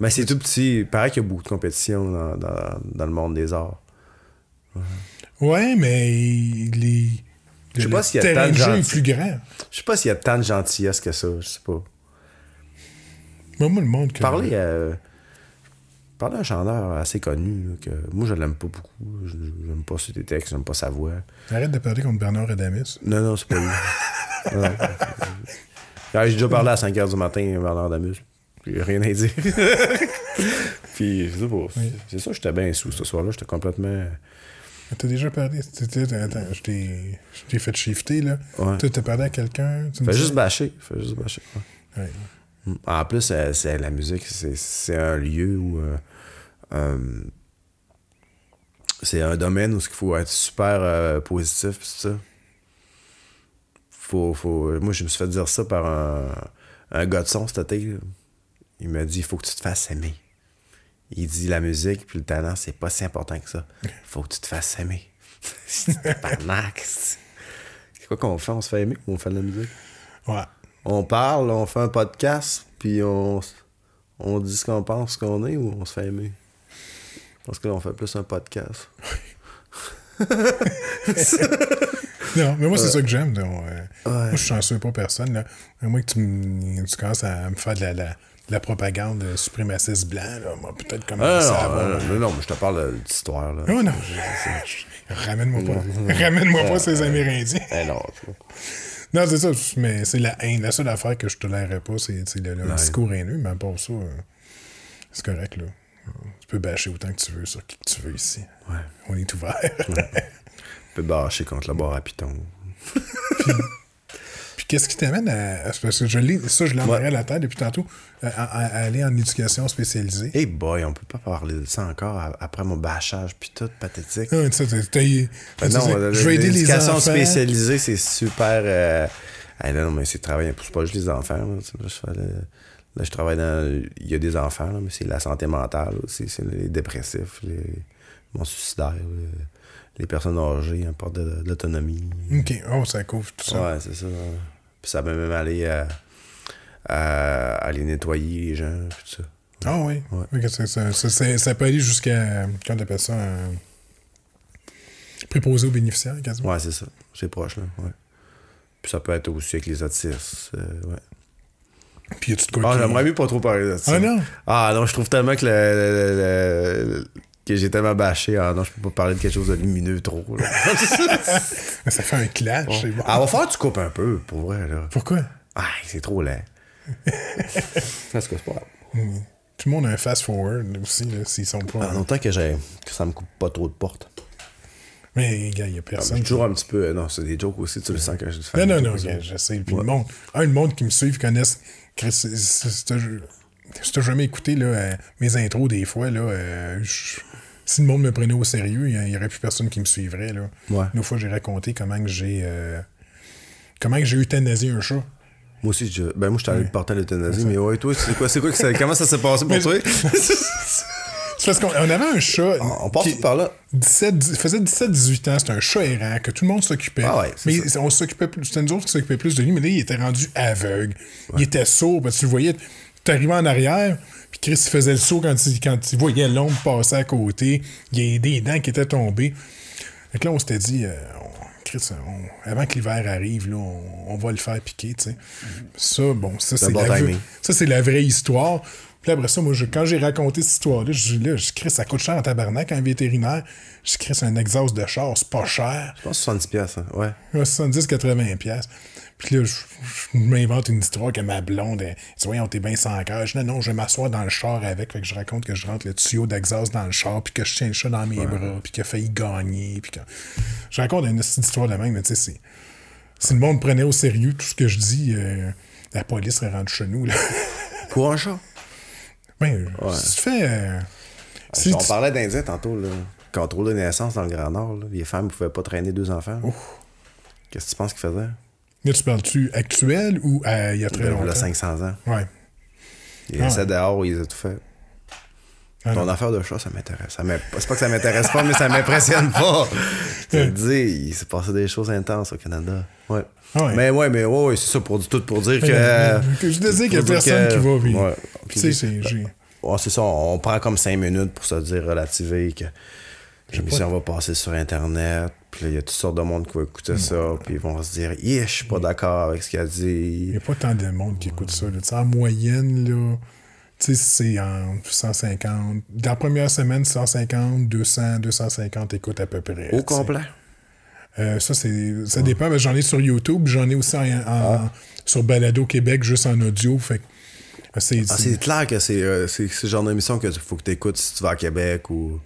[SPEAKER 2] Mais c'est tout petit. Il paraît qu'il y a beaucoup de compétition dans, dans, le monde des arts.
[SPEAKER 1] Ouais, mais les. Je sais pas s'il y a tant de plus grand.
[SPEAKER 2] Je sais pas s'il y a tant de gentillesse que ça. Je sais pas. Mais moi, le monde Parler à. Euh, parler un chanteur assez connu, que moi je l'aime pas beaucoup. J'aime pas ses textes, j'aime pas sa voix.
[SPEAKER 1] Arrête de parler contre Bernard Adamis.
[SPEAKER 2] Non, non, c'est pas lui. Ah, j'ai déjà parlé à 5 h du matin, Bernard Damus. J'ai rien à dire. Puis, c'est ça, j'étais bien sous ce soir-là. J'étais complètement.
[SPEAKER 1] T'as déjà parlé. je t'ai fait shifter, là. Tu t'as parlé à quelqu'un. Fais juste bâcher.
[SPEAKER 2] Fais juste mm. En plus, c'est la musique, c'est un lieu où. Euh, euh, c'est un domaine où il faut être super euh, positif, C'est ça. Euh, moi, je me suis fait dire ça par un, un gars de son cet été. Il m'a dit, il faut que tu te fasses aimer. Il dit, la musique puis le talent, c'est pas si important que ça. faut que tu te fasses aimer. c'est pas max. C'est quoi qu'on fait? On se fait aimer ou on fait de la musique? Ouais. On parle, on fait un podcast, puis on, on dit ce qu'on pense ce qu'on est ou on se fait aimer? Parce que là, on fait plus un podcast. non, mais moi, c'est ça que j'aime.
[SPEAKER 1] Moi, je suis chanceux, pas personne. Là. Moi, que tu, tu commences à me faire de la, la la propagande suprémaciste blanc, là, moi, peut-être comme ça. Ah, hein, euh,
[SPEAKER 2] non, non, mais je te parle d'histoire. Là. Oh, non, non. Ramène-moi pas. Ramène-moi pas ces
[SPEAKER 1] Amérindiens. non. c'est ça, mais c'est la haine. La seule affaire que je tolérerais pas, c'est, le, discours haineux, mais à part ça, euh, c'est correct, là. Tu peux bâcher autant que tu veux sur qui que tu veux ici. On est ouvert peux bâcher
[SPEAKER 2] contre le bar à Python.
[SPEAKER 1] puis, qu'est-ce qui t'amène à. Parce que je lis ça, je l'enverrai à la tête depuis tantôt, à, aller en éducation spécialisée. Eh boy, on peut pas
[SPEAKER 2] parler de ça encore après mon bâchage, puis tout, pathétique. Non, ça, euh, je vais aider les enfants. L'éducation spécialisée, c'est super. Euh, non, mais c'est travail, c'est pas juste les enfants. Là, je travaille dans. Il y a des enfants, mais c'est la santé mentale, c'est les dépressifs, les... mon suicidaire les personnes âgées, apportent de, l'autonomie.
[SPEAKER 1] OK. Oh, ça couvre tout ça. Ouais, c'est
[SPEAKER 2] ça. Puis ça peut même aller à, à, aller nettoyer les gens, tout ça. Ah oui. Ouais.
[SPEAKER 1] ça, ça, ça, peut aller jusqu'à. Quand on appelle ça un... préposé aux bénéficiaires, quasiment.
[SPEAKER 2] Ouais, c'est ça. C'est proche, là. Ouais. Puis ça peut être aussi avec les autistes. Euh, ouais. Puis y a-tu de quoi Ah, j'aimerais mieux pas trop parler de ça. Ah non? Ah non, je trouve tellement que le que j'ai tellement bâché. Ah non, je peux pas parler de quelque chose de lumineux trop. ça fait un clash. Ah, on va faire tu coupes un peu, pour vrai. Là. Pourquoi? Ah, c'est trop laid. Parce que c'est pas
[SPEAKER 1] hmm. Tout le monde a un fast-forward aussi,
[SPEAKER 2] s'ils sont pas. Ah, en hein. autant que, que ça me coupe pas trop de portes.
[SPEAKER 1] Mais, gars, il y a ah, personne. C'est
[SPEAKER 2] toujours un petit peu. Euh, non, c'est des jokes aussi, tu le sens quand je fais. Non, non, non, je
[SPEAKER 1] j'essaie. Puis le monde. Un monde qui me suivent connaissent si n'as jamais écouté là, euh, mes intros des fois, là, euh, si le monde me prenait au sérieux, il n'y aurait plus personne qui me suivrait. Là. Une fois, j'ai raconté comment que j'ai euh, comment que j'ai euthanasié un chat.
[SPEAKER 2] Moi aussi, je... ben moi, je t'avais porté à l'euthanasie, mais ouais, toi, c'est quoi, c'est quoi comment ça s'est passé pour toi?
[SPEAKER 1] c'est parce qu'on avait un chat. On,
[SPEAKER 2] par là.
[SPEAKER 1] Il faisait 17-18 ans, c'était un chat errant que tout le monde s'occupait. Ah ouais, mais on s'occupait plus, c'était nous autres qui s'occupait plus de lui, mais il était rendu aveugle. Il était sourd, tu le voyais t'arrivais en arrière, puis Chris faisait le saut quand il, quand il voyait l'ombre passer à côté. Il y a des dents qui étaient tombées. et là, on s'était dit, euh, Chris, avant que l'hiver arrive, là, on, va le faire piquer. tu sais Ça, bon, ça, c'est la, vraie histoire. Puis après ça, moi, quand j'ai raconté cette histoire-là, je dis, là, je Chris, ça coûte cher en tabarnak, un vétérinaire. Je c'est un exhaust de char, c'est pas cher.
[SPEAKER 2] Je pense 70$, hein? ouais.
[SPEAKER 1] 70-80$. Puis là, je, m'invente une histoire que ma blonde, elle dit Voyons, t'es bien sans cœur. Je Non, non, je vais m'asseoir dans le char avec. Fait que je raconte que je rentre le tuyau d'exhaust dans le char, puis que je tiens le chat dans mes bras, puis qu'il a failli gagner. Puis que... Je raconte une histoire de même, mais tu sais, Si le monde prenait au sérieux tout ce que je dis, euh, la police serait rentrée chez nous. Là. Pour un chat. Ben, si tu fais.
[SPEAKER 2] on euh, parlait d'Indien tantôt, là. Contrôle de naissance dans le Grand Nord, les femmes ne pouvaient pas traîner deux enfants. Qu'est-ce que tu penses qu'ils faisaient?
[SPEAKER 1] Mais tu parles-tu actuel ou euh, il y a très longtemps? Il y a 500 ans. Ouais. Il ah. essaie
[SPEAKER 2] dehors, ils ont tout fait. Ah Ton affaire de chat, ça m'intéresse. C'est pas que ça m'intéresse pas, mais ça m'impressionne pas. tu te dis, il s'est passé des choses intenses au Canada. Ouais. Ah mais ouais, mais ouais, c'est ça pour du tout pour dire que. je disais qu'il y a personne qui va, vivre. Ouais, c'est. ça, on, prend comme cinq minutes pour se dire relativé, que L'émission on va passer sur Internet. Puis il y a toutes sortes de monde qui va écouter ça. Puis ils vont se dire, yeah, je suis pas d'accord avec ce qu'il a dit. Il n'y a
[SPEAKER 1] pas tant de monde qui écoute ça. En moyenne, là, c'est en 150. Dans la première semaine, 150, 200, 250 écoutes à peu près. Au complet. Euh, ça, c'est, ça dépend. mais J'en ai sur YouTube, j'en ai aussi ah. sur Balado Québec, juste en audio. Fait euh, ah, c'est,
[SPEAKER 2] clair que c'est, euh, c'est ce genre d'émission qu'il faut que tu écoutes si tu vas à Québec ou.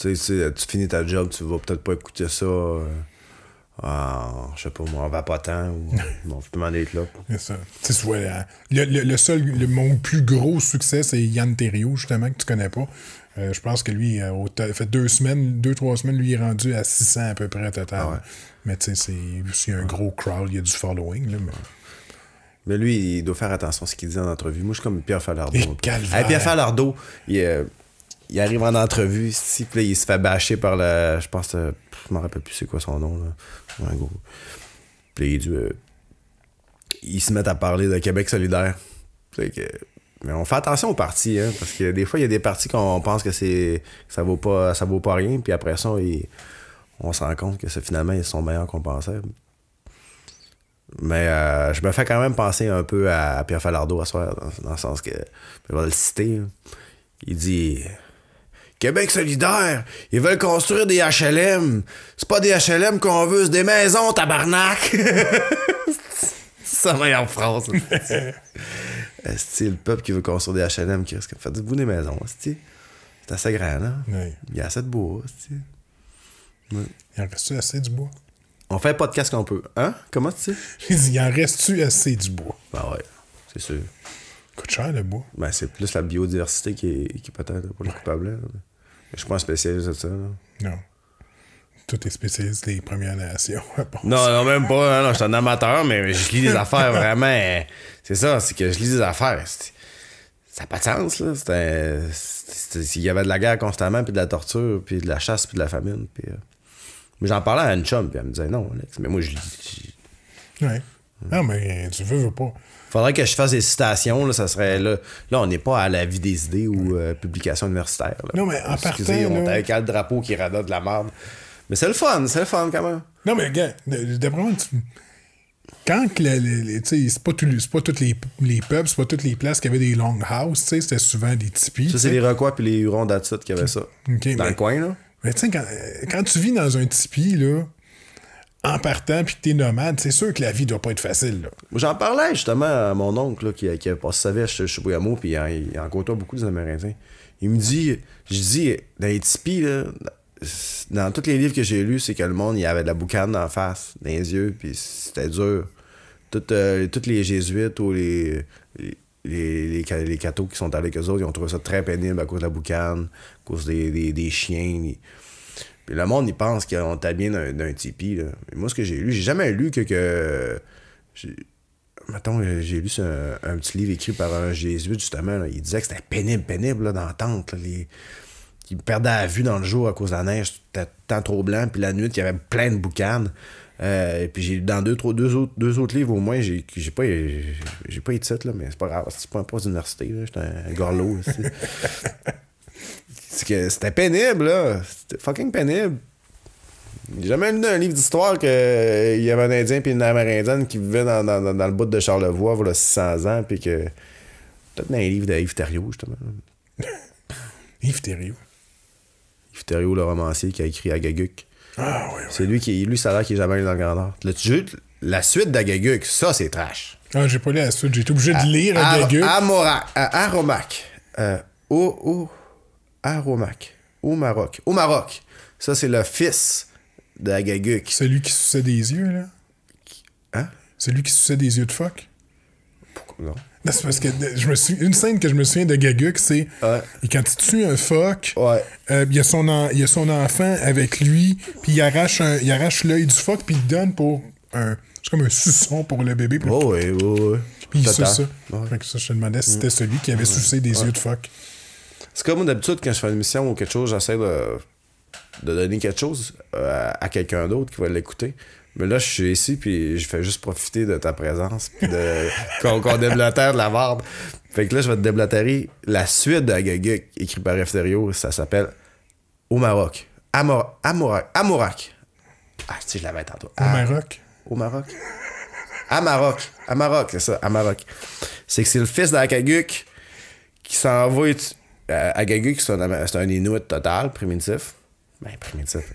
[SPEAKER 2] Tu sais, tu finis ta job, tu vas peut-être pas écouter ça. Ah, en, je sais pas moi, en vapotant ou bon, je peux m'en être là.
[SPEAKER 1] C'est ça. Hein. le, seul, mon plus gros succès, c'est Yann Terrio, justement, que tu connais pas. Euh, je pense que lui, il euh, fait deux semaines, deux, trois semaines, lui est rendu à 600 à peu près total. Ah mais tu sais, c'est un gros crowd, il y a du following.
[SPEAKER 2] mais... lui, il doit faire attention à ce qu'il dit en entrevue. Moi, je suis comme Pierre Falardeau. Pierre Falardeau, il, il arrive en entrevue, si, puis il se fait bâcher par le. Je pense. que. Euh, je me rappelle plus c'est quoi son nom, là. Puis il euh, se mettent à parler de Québec solidaire. mais on fait attention aux partis, hein, parce que des fois, il y a des partis qu'on pense que c'est ça vaut pas ça vaut pas rien, puis après ça, on se rend compte que finalement, ils sont meilleurs qu'on pensait. Mais euh, je me fais quand même penser un peu à Pierre Falardeau à soir, dans, le sens que, je vais le citer, il dit Québec solidaire, ils veulent construire des HLM. C'est pas des HLM qu'on veut, c'est des maisons, tabarnak! c'est France. meilleure phrase. C'est le peuple qui veut construire des HLM, qui risque de faire vous des maisons, c'est assez grand, là. Hein? Il y a assez de bois, Il
[SPEAKER 1] en reste-tu assez du bois?
[SPEAKER 2] On fait un podcast qu'on peut. Hein? Comment tu sais? il en reste-tu assez du bois? Ben ouais, c'est sûr. Ça coûte cher le bois. Ben c'est plus la biodiversité qui est, qui peut-être pour le coupable. Je suis pas un spécialiste de ça. Non.
[SPEAKER 1] Tout est spécialiste des Premières Nations.
[SPEAKER 2] non, non, même pas. Hein, non, je suis un amateur, mais je lis des affaires vraiment. C'est ça, c'est que je lis des affaires. Ça n'a pas de sens, là. Il y avait de la guerre constamment, puis de la torture, puis de la chasse, puis de la famine. Euh. Mais j'en parlais à une chum, puis elle me disait non, Mais moi, je lis.
[SPEAKER 1] Ouais. Non, mais tu veux, veux pas
[SPEAKER 2] faudrait que je fasse des citations. Là, ça serait, là, là on n'est pas à la vie des idées ou publications euh, publication universitaire. Non, mais en Excusez, on là... avec le drapeau qui radote de la merde. Mais c'est le fun, c'est le fun quand même. Non, mais gars,
[SPEAKER 1] d'après moi, tu... quand c'est pas, tout, pas tous les, les pubs, c'est pas toutes les places qui avaient des long houses, c'était souvent des tipis. Ça, c'est les
[SPEAKER 2] Roquois puis les Hurons d'Atsut qui avaient ça. dans le coin, là.
[SPEAKER 1] Mais tu sais, quand, quand, tu vis dans un tipi, là, en partant puis que t'es nomade, c'est sûr que la vie doit pas être facile.
[SPEAKER 2] J'en parlais justement à mon oncle là, qui, qui passé sa vie à bouyamou puis il, en côtoie beaucoup des Amérindiens. Il me dit, je dis, dans les tipis, là, dans tous les livres que j'ai lus, c'est que le monde, il avait de la boucane en face, dans les yeux, puis c'était dur. Toutes, euh, les jésuites ou les, les les, les, cathos qui sont allés avec eux autres, ils ont trouvé ça très pénible à cause de la boucane, à cause des, chiens. Puis le monde, il pense qu'on t'a bien d'un tipi moi, ce que j'ai lu, j'ai jamais lu que. que Mettons, j'ai lu un, petit livre écrit par un Jésus justement. Il disait que c'était pénible, pénible là, Les... Il perdait la vue dans le jour à cause de la neige. C'était tant trop blanc. Puis la nuit, il y avait plein de boucanes. Euh, et puis j'ai dans deux, trois, deux, autres, deux autres livres au moins, j'ai, j'ai pas j'ai pas été là, mais c'est pas grave, c'est pas un poste d'université, j'étais un gorlot aussi. C'était pénible, là. C'était fucking pénible. J'ai jamais lu un livre d'histoire qu'il euh, y avait un Indien et une Amérindienne qui vivaient dans, dans, dans, le bout de Charlevoix, voilà 600 ans, puis que. Peut-être dans un livre d'Yves Thériault, justement.
[SPEAKER 1] Yves Thériault.
[SPEAKER 2] Yves Thériault, le romancier qui a écrit Agaguc. Ah oui, C'est lui qui. Lui, ça a l'air qu'il est jamais lu dans le Grand Art. Le tu la suite d'Agaguc, ça, c'est trash.
[SPEAKER 1] Ah, j'ai pas lu la suite, j'ai été obligé de lire Agaguc.
[SPEAKER 2] Aromac. Aromac. Euh, oh, oh. Aromac au Maroc. Au Maroc. Ça, c'est le fils d'Agaguk. Celui qui suçait des yeux, là. Hein? Celui qui suçait des yeux de phoque. Pourquoi
[SPEAKER 1] non? c'est parce que je me suis... une scène que je me souviens de d'Agaguk, c'est quand il tue un phoque, euh, il, y a son son enfant avec lui, puis il arrache, un... il arrache l'œil du phoque, puis il donne pour un. C'est comme un suçon pour le bébé. oui, oui, Puis ça. ça, je te demandais si mm. c'était celui qui avait sucé des yeux de phoque.
[SPEAKER 2] C'est comme d'habitude, quand je fais une mission ou quelque chose, j'essaie de, de, donner quelque chose euh, à, quelqu'un d'autre qui va l'écouter. Mais là, je suis ici, puis je fais juste profiter de ta présence, puis de qu'on déblatère de la barbe. Fait que là, je vais te déblatérer la suite de écrite écrit par Efterio. Ça s'appelle Au Maroc. Amor, Amorak. Amourak. Ah, sais, je l'avais tantôt. Au Maroc. Au Maroc. À Maroc. À Maroc, c'est ça, à Maroc. C'est que c'est le fils d'Akaguk qui s'en va euh, Agaguk, c'est un, Inuit total, primitif. Ben, primitif.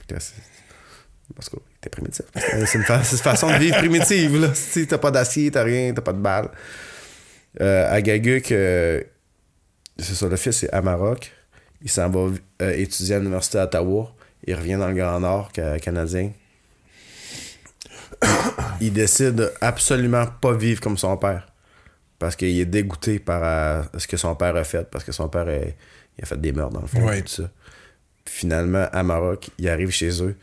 [SPEAKER 2] Parce que t'es primitif. C'est une, façon de vivre primitive. Là. Si t'as pas d'acier, t'as rien, t'as pas de balle. Euh, Agaguk, c'est ça, le fils, c'est Maroc Il s'en va euh, étudier à l'Université d'Ottawa. Il revient dans le Grand Nord canadien. il décide absolument pas vivre comme son père parce qu'il est dégoûté par euh, ce que son père a fait, parce que son père a, fait des meurtres, dans le fond, tout ça. finalement, à Maroc, il arrive chez eux,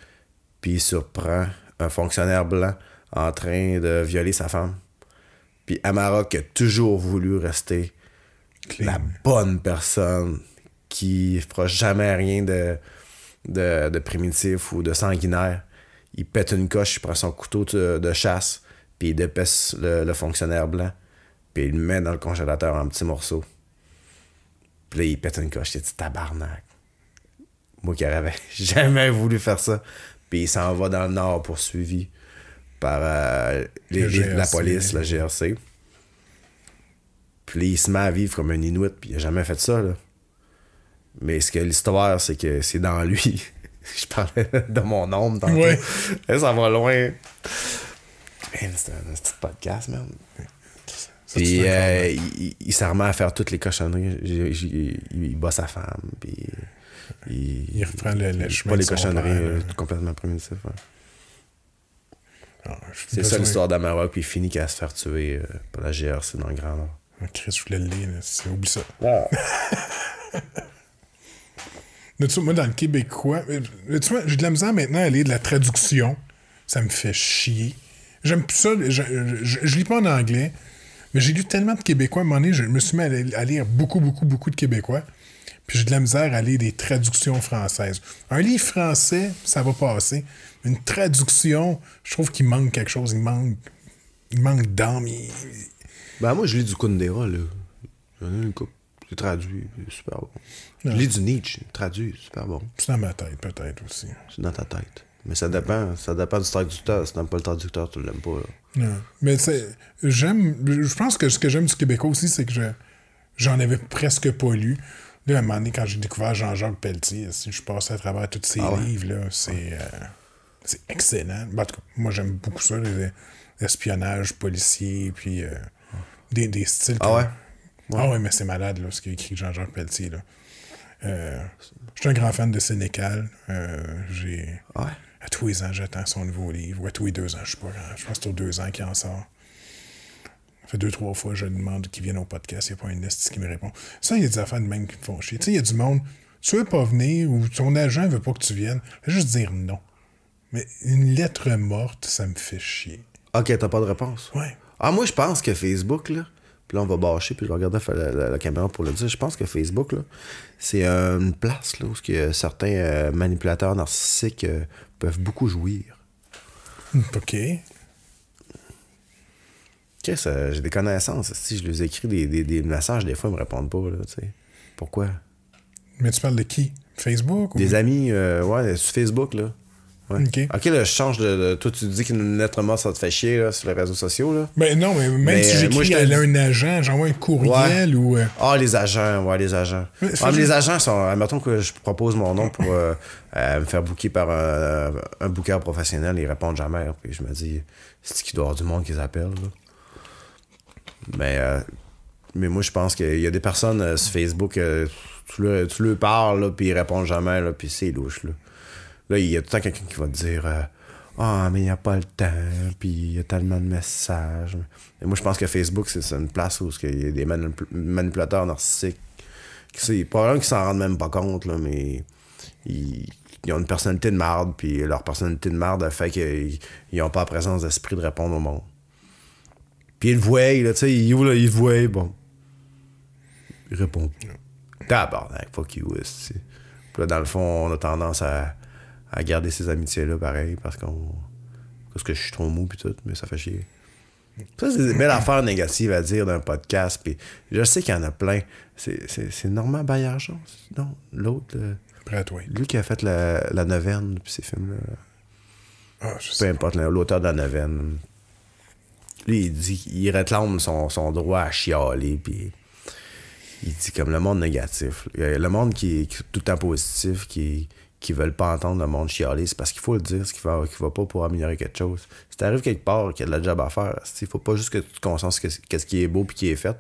[SPEAKER 2] puis il surprend un fonctionnaire blanc en train de violer sa femme. Puis Amarok a toujours voulu rester la bonne personne qui fera jamais rien de, de, primitif ou de sanguinaire. Il pète une coche, il prend son couteau de, chasse, puis il dépaisse le, fonctionnaire blanc. Puis il le met dans le congélateur en petits morceaux. Puis là, il pète une coche. Il dit, tabarnak. Moi qui n'avais jamais voulu faire ça. Puis il s'en va dans le nord poursuivi par euh, les, la police, la GRC. Puis il se met à vivre comme un Inuit, puis il a jamais fait ça, là. Mais ce que l'histoire, c'est que c'est dans lui. Je parlais de mon ombre Ça va loin. c'est petit podcast, même. Puis euh, hein. il, il à faire toutes les cochonneries. il bat sa femme. Puis il, il reprend le, chemin. Pas les cochonneries euh, euh. complètement primitives. Ah, c'est ça l'histoire d'Amaro, Puis il finit qu'à se faire tuer par la GRC dans le Grand Nord.
[SPEAKER 1] Ah, Chris, je voulais le lire. Oublie ça. Ah. moi, dans le québécois, j'ai de la misère maintenant à lire de la traduction. Ça me fait chier. J'aime plus ça. Je, je, je lis pas en anglais. Mais j'ai lu tellement de Québécois. À un moment donné, je me suis mis à lire beaucoup, beaucoup, beaucoup de Québécois. Puis j'ai de la misère à lire des traductions françaises. Un livre français, ça va passer. Une traduction, je trouve qu'il manque quelque chose. Il manque, il manque d'âme.
[SPEAKER 2] Ben, moi, je lis du Kundera, là. J'en ai une C'est traduit, super bon. Je lis du Nietzsche, traduit, super bon. C'est dans ma tête, peut-être aussi. C'est dans ta tête. Mais ça dépend, ça dépend du traducteur. Si t'aimes pas le traducteur, tu l'aimes pas. Ouais.
[SPEAKER 1] Mais c'est, j'aime, je pense que ce que j'aime du québécois aussi, c'est que j'en avais presque pas lu. Là, un moment donné, quand j'ai découvert Jean-Jacques Pelletier, si je passais à travers tous ces ah livres, euh, c'est, excellent. moi, j'aime beaucoup ça, l'espionnage policier, puis euh, des, des, styles. Ah ouais? Ah ouais, mais c'est malade, ce qu'a écrit Jean-Jacques Pelletier, euh, je suis un grand fan de Sénécal. j'ai... Ah ouais. À tous les ans, j'attends son nouveau livre. Ou à tous les deux ans, je ne sais pas. Hein. Je pense que c'est aux deux ans qu'il en sort. Ça fait deux, trois fois, je demande qu'il vienne au podcast. Il n'y a pas une liste qui me répond. Ça, il y a des affaires de même qui me font chier. Tu sais, il y a du monde. Tu veux pas venir ou ton agent veut pas que tu viennes. Je juste dire non. Mais une lettre morte, ça me fait chier.
[SPEAKER 2] Ok, t'as pas de réponse? Ouais. Ah, moi, je pense que Facebook, là, puis là, on va bâcher, puis je vais regarder la, caméra pour le dire. Je pense que Facebook, là, c'est euh, une place là, où que euh, certains euh, manipulateurs narcissiques peuvent beaucoup jouir. Hmm, OK. ça j'ai des connaissances. Si je les écris des, des, des, messages, des fois, ils me répondent pas. Là, Pourquoi?
[SPEAKER 1] Mais tu parles de qui? Facebook? Ou... Des
[SPEAKER 2] amis, ouais, sur Facebook, là ok, là, je change de, Toi, tu dis qu'une lettre mort, ça te fait chier sur les réseaux sociaux. Là. Ben non, mais même si euh, j'écris à un
[SPEAKER 1] agent, j'envoie un courriel ou. Euh,
[SPEAKER 2] ah, les agents, ouais, les agents. les agents sont. Admettons euh, que je propose mon nom pour me faire booker par un, booker professionnel, ils répondent jamais. Hein, puis je me dis, c'est qui doit du monde qu'ils appellent. Là. Mais, mais moi, je pense qu'il y a des personnes sur Facebook, tu, leur, tu parles, puis ils répondent jamais, puis c'est louche. Là. Là, il y a tout le temps quelqu'un qui va te dire euh, Ah, mais il n'y a pas le temps, puis il y a tellement de messages. Et moi, je pense que Facebook, c'est une place où il y a des manipulateurs narcissiques. C'est pas qu'ils s'en rendent même pas compte, là, mais ils, ont une personnalité de marde, puis leur personnalité de marde a fait qu'ils n'ont pas la présence d'esprit de répondre au monde. Puis ils le voient, là, tu sais, ils, ils le voient, bon. Ils répondent. Tabarnak, fuck you, Puis là, dans le fond, on a tendance à à garder ces amitiés-là, pareil, parce qu'on. Parce que je suis trop mou, puis mais ça fait chier. Ça, c'est des belles affaires négatives à dire d'un podcast, puis je sais qu'il y en a plein. C'est Normand Bayard, non? L'autre. Euh, lui qui a fait la, la neuvaine, puis ses films-là. Ah, Peu importe, l'auteur de la neuvaine. Lui, il dit il réclame son, droit à chialer, puis il dit comme le monde négatif. Le monde qui est tout le temps positif, qui, est qui veulent pas entendre le monde chialer. C'est parce qu'il faut le dire ce qui va, va pas pour améliorer quelque chose. Si t'arrives quelque part, qu'il y a de la job à faire, il faut pas juste que tu te concentres sur ce qui est beau puis qui est fait.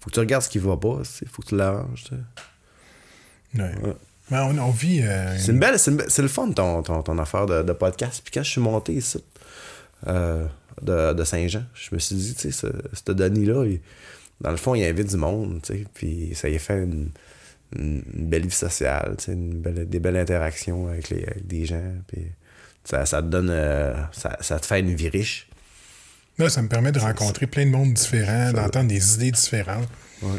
[SPEAKER 2] Faut que tu regardes ce qui va pas, il faut que tu l'arranges. Ouais.
[SPEAKER 1] Mais on, vit. Euh, c'est
[SPEAKER 2] une belle, c'est le fun ton, ton, affaire de, podcast. Puis quand je suis monté ici euh, de, Saint-Jean, je me suis dit, tu sais, ce, Denis-là, dans le fond, il y invite du monde, tu sais, puis ça y est fait une une, belle vie sociale, une belle, des belles interactions avec, des gens. Puis ça, te donne. Euh, ça, te fait une vie riche.
[SPEAKER 1] Là, ça me permet de rencontrer plein de monde différents, d'entendre des idées différentes. Euh,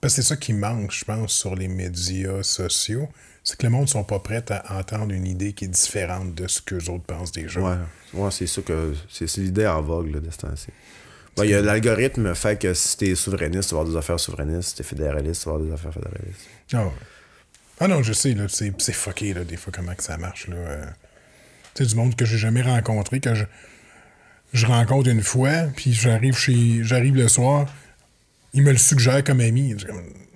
[SPEAKER 1] parce que c'est ça qui manque, je pense, sur les médias sociaux. C'est que le monde ne sont pas prêts à entendre une idée qui est différente de ce que les autres pensent déjà.
[SPEAKER 2] Oui, c'est ça que. C'est l'idée en vogue, de ce temps l'algorithme fait que si t'es souverainiste, tu vas avoir des affaires souverainistes. Si t'es fédéraliste, tu vas avoir des affaires fédéralistes.
[SPEAKER 1] Ah Ah non, je sais, c'est, c'est fucké, là, des fois, comment ça marche, là. Euh. tu sais, du monde que j'ai jamais rencontré, que je, rencontre une fois, puis j'arrive chez. J'arrive le soir, il me le suggère comme ami.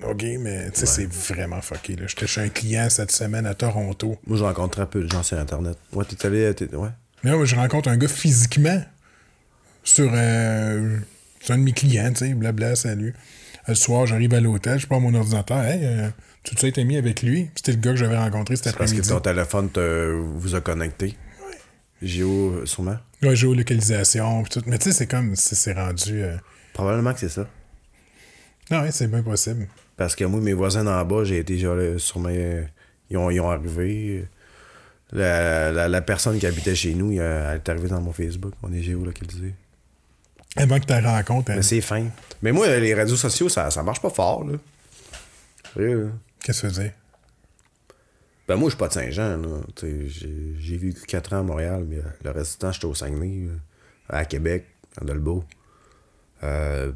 [SPEAKER 1] OK, mais tu sais, c'est vraiment fucké. Là. J'étais chez un client
[SPEAKER 2] cette semaine à Toronto. Moi, je rencontre un peu de gens sur Internet. Ouais, t'es allé. T'es... Ouais.
[SPEAKER 1] Mais je rencontre un gars physiquement. Euh, sur, un de mes clients, tu sais, blabla, salut. Le soir, j'arrive à l'hôtel, je prends mon ordinateur. Hey, euh, tout ça est mis avec lui. C'était le gars que j'avais rencontré cet après-midi. Parce que ton
[SPEAKER 2] téléphone vous a connecté. Oui. Géo, euh, sûrement.
[SPEAKER 1] Oui, géolocalisation. Mais tu sais, c'est comme c'est rendu. Euh,
[SPEAKER 2] Probablement que c'est ça.
[SPEAKER 1] Non, c'est bien possible.
[SPEAKER 2] Parce que moi, mes voisins d'en bas, j'ai été genre, sur mes. Ils ont, ils arrivé. La, la, personne qui habitait chez nous, elle est arrivée dans mon Facebook. On est géolocalisé.
[SPEAKER 1] Avant que tu rencontres. Mais
[SPEAKER 2] c'est fin. Mais moi, les réseaux sociaux, ça, ça marche pas fort, là. Qu'est-ce que tu veux dire? Ben moi, je suis pas de Saint-Jean, J'ai vécu 4 ans à Montréal, mais le reste du temps, j'étais au Saguenay, à Québec, à Dolbeau. Euh,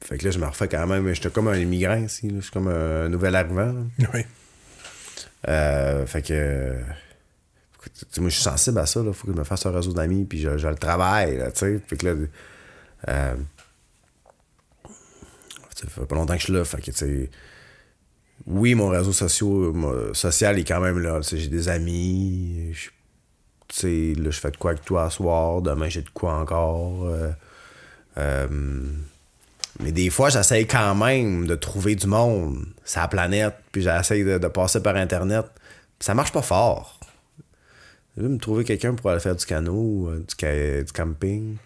[SPEAKER 2] fait que là, je me refais quand même. J'étais comme un immigrant ici. Je suis comme un nouvel arrivant. Oui. Euh, fait que. moi, je suis sensible à ça. Là. Faut que je me fasse un réseau d'amis, puis je, le travaille. Là, sais. fait que là, euh, ça fait pas longtemps que je suis là, oui, mon réseau social est quand même là. J'ai des amis, je là, je fais de quoi avec toi à soir, demain j'ai de quoi encore. Euh, euh, mais des fois, j'essaye quand même de trouver du monde, sa planète, puis j'essaye de, passer par Internet. Ça marche pas fort. Je me trouver quelqu'un pour aller faire du canot, du camping.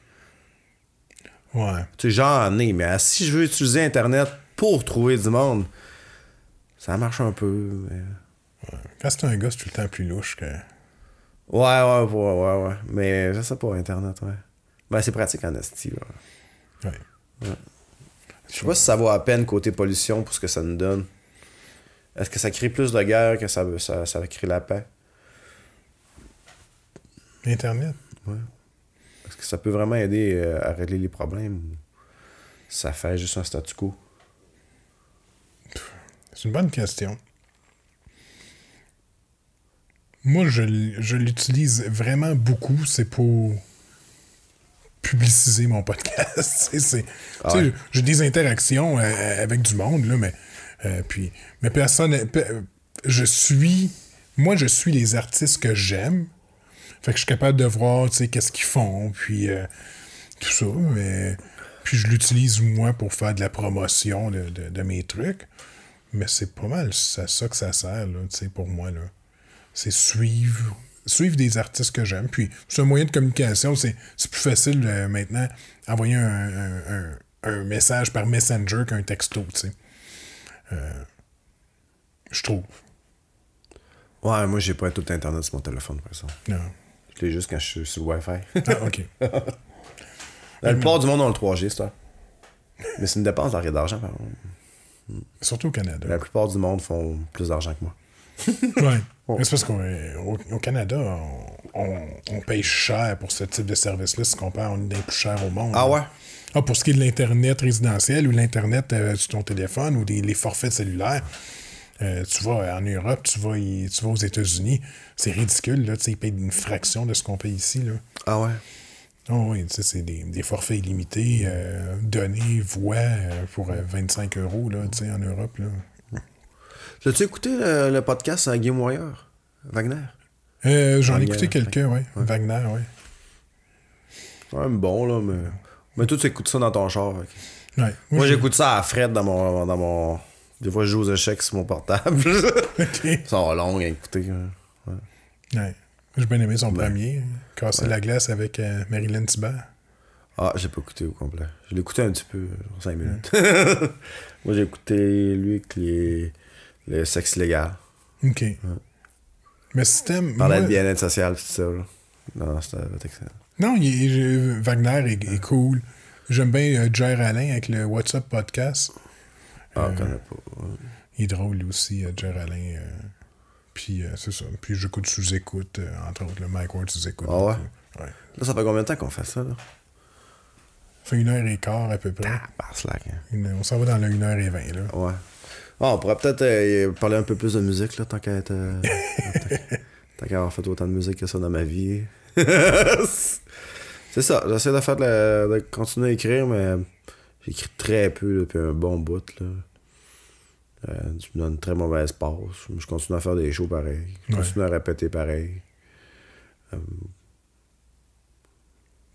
[SPEAKER 2] Ouais. Tu sais, j'en ai, mais ah, si je veux utiliser Internet pour trouver du monde, ça marche un peu. Mais...
[SPEAKER 1] Ouais. Quand c'est un gars, c'est tout le temps plus louche que.
[SPEAKER 2] Ouais, ouais, ouais, ouais, ouais. Mais je sais pas, Internet, ouais. Ben, c'est pratique en esti, ouais. ouais. Je sais pas si ça vaut à peine côté pollution pour ce que ça nous donne. Est-ce que ça crée plus de guerre que ça, ça, ça crée la paix?
[SPEAKER 1] Internet. Ouais.
[SPEAKER 2] Est-ce que ça peut vraiment aider euh, à régler les problèmes ou ça fait juste un statu quo?
[SPEAKER 1] C'est une bonne question. Moi, je, l'utilise vraiment beaucoup. C'est pour publiciser mon podcast. c'est, ah J'ai des interactions euh, avec du monde, là, mais, euh, puis, mais personne. Je suis. Moi, je suis les artistes que j'aime. Fait que je suis capable de voir, tu sais, qu'est-ce qu'ils font, puis euh, tout ça. Mais... Puis je l'utilise, moi, pour faire de la promotion de, mes trucs. Mais c'est pas mal ça, ça que ça sert, tu sais, pour moi, là. C'est suivre suivre des artistes que j'aime. Puis c'est un moyen de communication, c'est plus facile euh, maintenant envoyer un, message par Messenger
[SPEAKER 2] qu'un texto, tu sais. Euh, je trouve. Ouais, moi j'ai pas tout Internet sur mon téléphone, par exemple. Non. Je juste quand je suis sur le Wi-Fi. ah, OK. La plupart du monde ont le 3G, ça. Mais c'est une dépense d'argent, d'argent. Surtout au Canada. La plupart du monde font plus d'argent que moi.
[SPEAKER 1] oui. mais C'est parce qu'au Canada, on, paye cher pour ce type de service-là si on parle on est des plus chers au monde. Ah ouais? Ah, pour ce qui est de l'Internet résidentiel ou l'Internet euh, sur ton téléphone ou des, les forfaits cellulaires, euh, tu vas en Europe, tu vas, tu aux États-Unis, c'est ridicule, là, ils payent une fraction de ce qu'on paye ici. Là. Ah ouais? Oh oui, c'est des, forfaits illimités, euh, données, voix euh, pour 25 euh, euros là, en Europe. Là.
[SPEAKER 2] As-tu écouté le, podcast à Game Warrior, Wagner? J'en ai écouté quelques, oui. Wagner, oui. C'est quand même bon, là, mais. Mais toi, tu écoutes ça dans ton char. Moi, j'écoute ça à Fred dans mon, dans mon des fois, je joue aux échecs sur mon portable. Ça va long à écouter. Hein. Ouais.
[SPEAKER 1] ouais. J'ai bien aimé son premier, Casser la glace avec euh, Marilyn Thibault.
[SPEAKER 2] Ah, j'ai pas écouté au complet. Je l'ai écouté un petit peu, en 5 minutes. Moi, j'ai écouté lui avec les... le sexe
[SPEAKER 1] OK. Mais système. Parlait de
[SPEAKER 2] bien-être social, c'est ça. Non, c'était
[SPEAKER 1] Non, Wagner est, cool. J'aime bien euh, Jair Alain avec le WhatsApp podcast.
[SPEAKER 2] Ah, on euh, connaît pas.
[SPEAKER 1] Il est drôle aussi, Geraldin. Euh, euh, puis c'est ça. Puis j'écoute sous-écoute, entre autres, le Mike Ward sous-écoute. Ah ouais?
[SPEAKER 2] ouais? Là, ça fait combien de temps qu'on fait ça, là?
[SPEAKER 1] Ça fait une heure et quart à peu près. Ah,
[SPEAKER 2] par slack. on
[SPEAKER 1] s'en va dans la 1h20, là.
[SPEAKER 2] Ouais. Ah, on pourrait peut-être parler un peu plus de musique, là, tant qu'à être. tant qu'à avoir fait autant de musique que ça dans ma vie. c'est ça, j'essaie de, faire de continuer à écrire, mais J'écris très peu depuis un bon bout. Là. Euh, tu me donnes très mauvaise passe. Je continue à faire des shows pareil. Je continue à répéter pareil. Euh,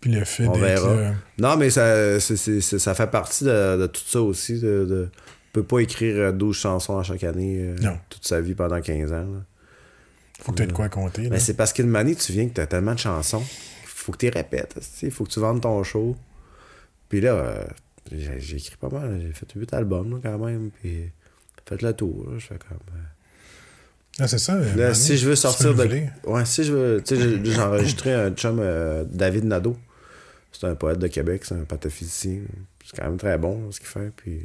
[SPEAKER 1] puis le fait On verra. Euh,
[SPEAKER 2] non, mais ça, ça fait partie de, tout ça aussi. De, peut pas écrire 12 chansons à chaque année toute sa vie pendant 15 ans.
[SPEAKER 1] Faut que tu aies de quoi compter. Mais c'est
[SPEAKER 2] parce qu'une manie, tu viens que tu as tellement de chansons. Faut que tu répètes. Il faut que tu vendes ton show. Puis là, j'ai écrit pas mal, j'ai fait huit albums album quand même, puis fait le tour. je fais comme. Euh, ah, c'est
[SPEAKER 1] ça. si je veux sortir de.
[SPEAKER 2] Ouais, si je veux. Tu sais, j'ai enregistré un chum, euh, David Nadeau. C'est un poète de Québec, c'est un pathophysicien. C'est quand même très bon ce qu'il fait. Puis...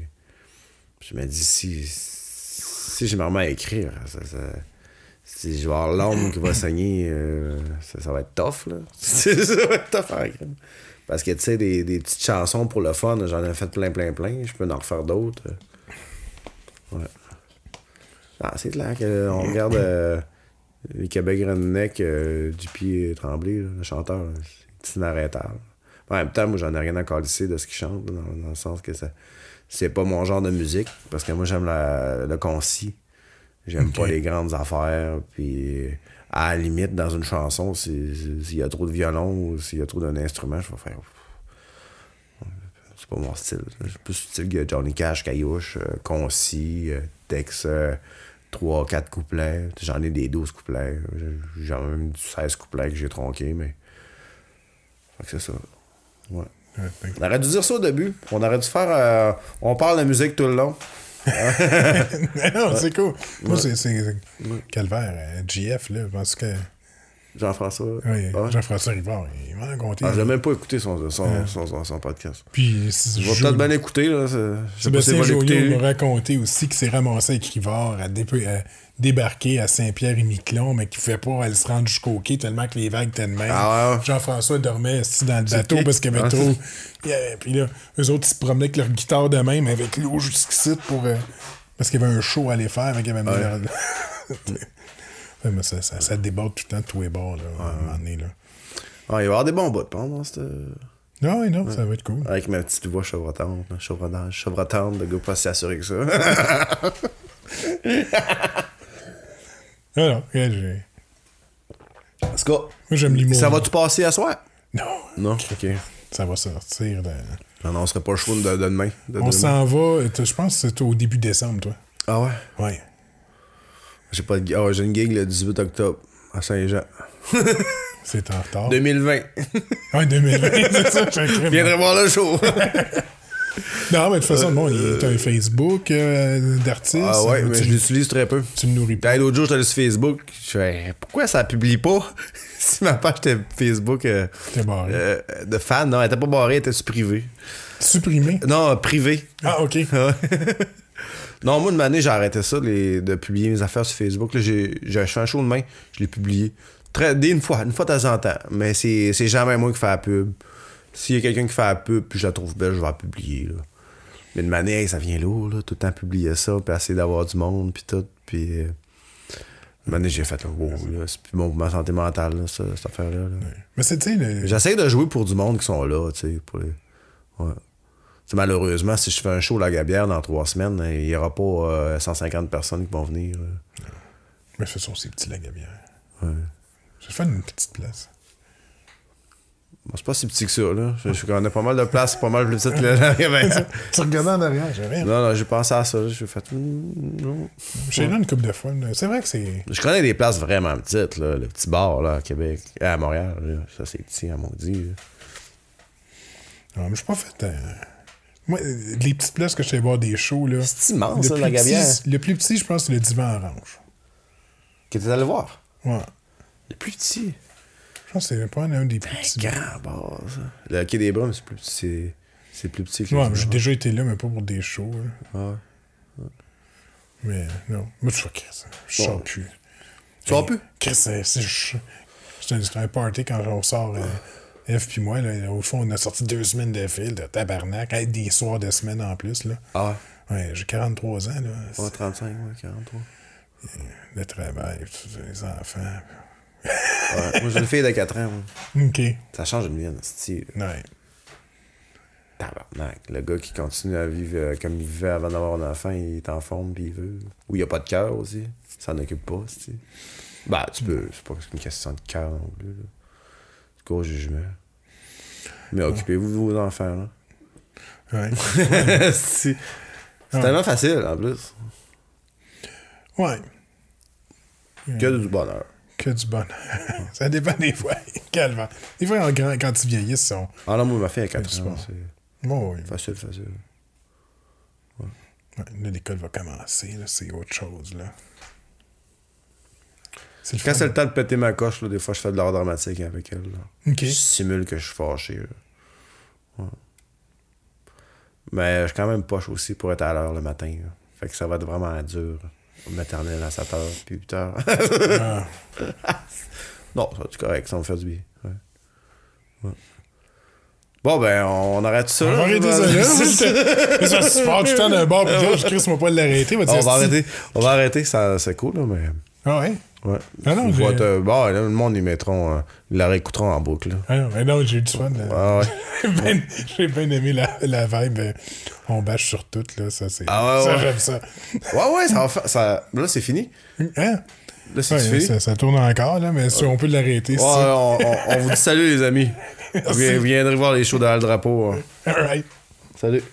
[SPEAKER 2] je me dis, si, si j'ai me à écrire, ça, si je vais avoir l'homme qui va saigner, euh, ça, ça, va être tough. Là. ça va être tough à écrire. Parce que, tu sais, des, petites chansons pour le fun, j'en ai fait plein, plein, plein. Je peux en refaire d'autres. Ouais. Ah, c'est clair qu'on regarde euh, les Québec Redneck euh, du pied tremblé, le chanteur, c'est inarrêtable. En même temps, moi, j'en ai rien à calisser de ce qu'il chante, dans, le sens que ça c'est pas mon genre de musique, parce que moi, j'aime le concis. J'aime pas les grandes affaires, puis à la limite, dans une chanson, s'il y a trop de violon ou s'il y a trop d'un instrument, je vais faire. C'est pas mon style. C'est plus style que Johnny Cash, Caillouche, euh, concis, texte 3, 4 couplets. J'en ai des 12 couplets. J'en ai même 16 couplets que j'ai tronqué, mais. Fait que c'est ça. Ouais. On aurait dû dire ça au début. On aurait dû faire. Euh, on parle de musique tout le long. non, c'est cool. Moi, c'est
[SPEAKER 1] calvaire. GF, euh, là, parce que
[SPEAKER 2] Jean-François. Ah, ah oui, Jean-François
[SPEAKER 1] Rivard, il m'a raconté. Ah, je même
[SPEAKER 2] pas écouté son, hein? podcast. Puis, je vais peut-être bien l'écouter. Là, Sébastien Joliot qui me
[SPEAKER 1] raconté aussi qu'il s'est ramassé avec Rivard à, à débarquer à Saint-Pierre-et-Miquelon, mais qu'il ne pouvait pas aller se rendre jusqu'au quai tellement que les vagues étaient de même. Ah Jean-François dormait assis dans le bateau parce qu'il y avait trop. Avait... Puis là, eux autres, ils se promenaient avec leur guitare de même avec l'eau jusqu'ici pour. Euh, parce qu'il y avait un show à aller faire, avec mais ça, ça, déborde tout le temps de tous les bords, là, là. il
[SPEAKER 2] va y avoir des bons bouts, pendant hein, cette... Ah non, non, ça va être cool. Avec ma petite voix chevrotante, chevrotante, chevrotante, le gars pas si assuré que ça. Ah non, j'ai... En tout cas, ça va tout passer à soir? Non. Non, ok.
[SPEAKER 1] Ça va sortir de...
[SPEAKER 2] Non, on serait pas chaud de, de demain. On s'en
[SPEAKER 1] va, je pense que c'est au début décembre, toi.
[SPEAKER 2] Ah ouais? Ouais. J'ai pas oh, j'ai une gig le 18 octobre à Saint-Jean. c'est en retard. 2020. Ah ouais, 2020, c'est ça. Viendrai voir le show. non, mais de toute façon, bon, y
[SPEAKER 1] t'as un Facebook euh, d'artistes. d'artiste. Ah ouais, mais tu...
[SPEAKER 2] l'utilises très peu. Tu me nourris pas. L'autre jour, j'étais sur Facebook. Je fais, pourquoi ça publie pas si ma page était Facebook euh, euh, de fan? Non, elle était pas barrée, elle était supprimée. Supprimée? Non, privée. Ah, ok. Non, moi, de manière j'ai arrêté ça les, de publier mes affaires sur Facebook. J'ai acheté un show de main, je l'ai publié. Très, dès une fois, une fois de temps en temps. Mais c'est jamais moi qui fais la pub. S'il y a quelqu'un qui fait la pub puis je la trouve belle, je vais la publier. Mais de manière, ça vient lourd, tout le temps publier ça, puis essayer d'avoir du monde, puis tout. Puis. Euh, j'ai fait, là, wow, c'est plus bon ma santé mentale, ça, cette affaire-là.
[SPEAKER 1] Mais c'est, tu J'essaie
[SPEAKER 2] de jouer pour du monde qui sont là, tu sais. Ouais malheureusement, si je fais un show à la Gabière dans trois semaines, il n'y aura pas 150 euh, personnes qui vont venir. Mais ce sont ces petits la Gabière. Ouais.
[SPEAKER 1] Je une petite place.
[SPEAKER 2] Bon, c'est pas si petit que ça, là. Je, je ah. connais pas mal de places, pas mal plus petites la Gabière.
[SPEAKER 1] tu regardes en arrière, j'avais. Non,
[SPEAKER 2] non, j'ai pensé à ça. J'ai fait. Hmm, j'ai là une coupe de fois. C'est vrai que c'est. Je connais des places vraiment petites, là. Le petit bar, là, à Québec. À Montréal, Ça, c'est petit, à maudit.
[SPEAKER 1] Non, ah, mais je suis pas fait. Euh, moi, les petites places que je suis voir des
[SPEAKER 2] shows, là. C'est immense, ça, la gabière.
[SPEAKER 1] le plus petit, je pense, c'est le divan orange.
[SPEAKER 2] Que tu es allé voir?
[SPEAKER 1] Ouais. Le plus petit. Je pense que c'est pas un des plus petits. Grand, bon,
[SPEAKER 2] ça. Le quai des Brumes, c'est plus petit. C'est plus petit que Ouais, j'ai déjà
[SPEAKER 1] été là, mais pas pour des shows.
[SPEAKER 2] Là. Hein. Ah
[SPEAKER 1] ouais. Mais non. Moi, je suis ça. Je sors plus. Tu sors plus? Chris, c'est. C'est un, party quand on sort. Euh, F puis moi, là, au fond, on a sorti deux semaines de fil de tabarnak, des soirs de semaine en plus. Là. Ah ouais. ouais j'ai 43 ans. Là. 35,
[SPEAKER 2] ah, ouais, 43.
[SPEAKER 1] Le travail, les enfants. Moi, j'ai une fille de 4 ans.
[SPEAKER 2] Moi. OK. Ça change une vie, style. Ouais. Tabarnak. Le gars qui continue à vivre euh, comme il vivait avant d'avoir un enfant, il est en forme puis il veut. Ou il a pas de cœur aussi. Ça n'occupe pas, bah, tu Bah, ben, tu peux. C'est pas une question de cœur non plus. Là gros jugement. Mais ah. occupez-vous de vos enfants, là. c'est tellement facile, en plus. Ouais. Que du bonheur. Que du bonheur.
[SPEAKER 1] ça dépend des fois. Calvin. Des fois, quand ils vieillissent, sont.
[SPEAKER 2] Ah non, moi, ma fille a 4 ans. oui. Facile, facile.
[SPEAKER 1] l'école va commencer. C'est autre chose, là.
[SPEAKER 2] Quand c'est le temps de péter ma coche, là, des fois, je fais de l'art dramatique avec elle. Je simule que je suis fâché. Mais je suis quand même poche aussi pour être à l'heure le matin. Fait que ça va être vraiment dur. Maternelle à 7h, puis 8h. ça va être correct, ça me fait du bien. Bon, ben, on arrête ça. On va ça. ça
[SPEAKER 1] je pas l'arrêter. On va arrêter.
[SPEAKER 2] On va arrêter, c'est cool, là, mais. Ah ouais? Ouais. Ah non, je te... bon, là, le monde, ils mettront. Euh, ils la réécouteront en boucle. Ah non, mais non, j'ai eu du fun. Euh. Ah ouais.
[SPEAKER 1] Ben, j'ai bien aimé la, la vibe. Euh, on bâche sur tout, là. Ça,
[SPEAKER 2] c'est. Ah ouais, ouais. j'aime ça. Ouais, ouais, ça va faire. Ça... Là, c'est fini. Hein? Là, c'est fini ça,
[SPEAKER 1] ça, tourne encore, là, mais si on peut l'arrêter. On, on, on, vous dit
[SPEAKER 2] salut, les amis. Vous viendrez voir les shows derrière le drapeau. Hein. All right. Salut.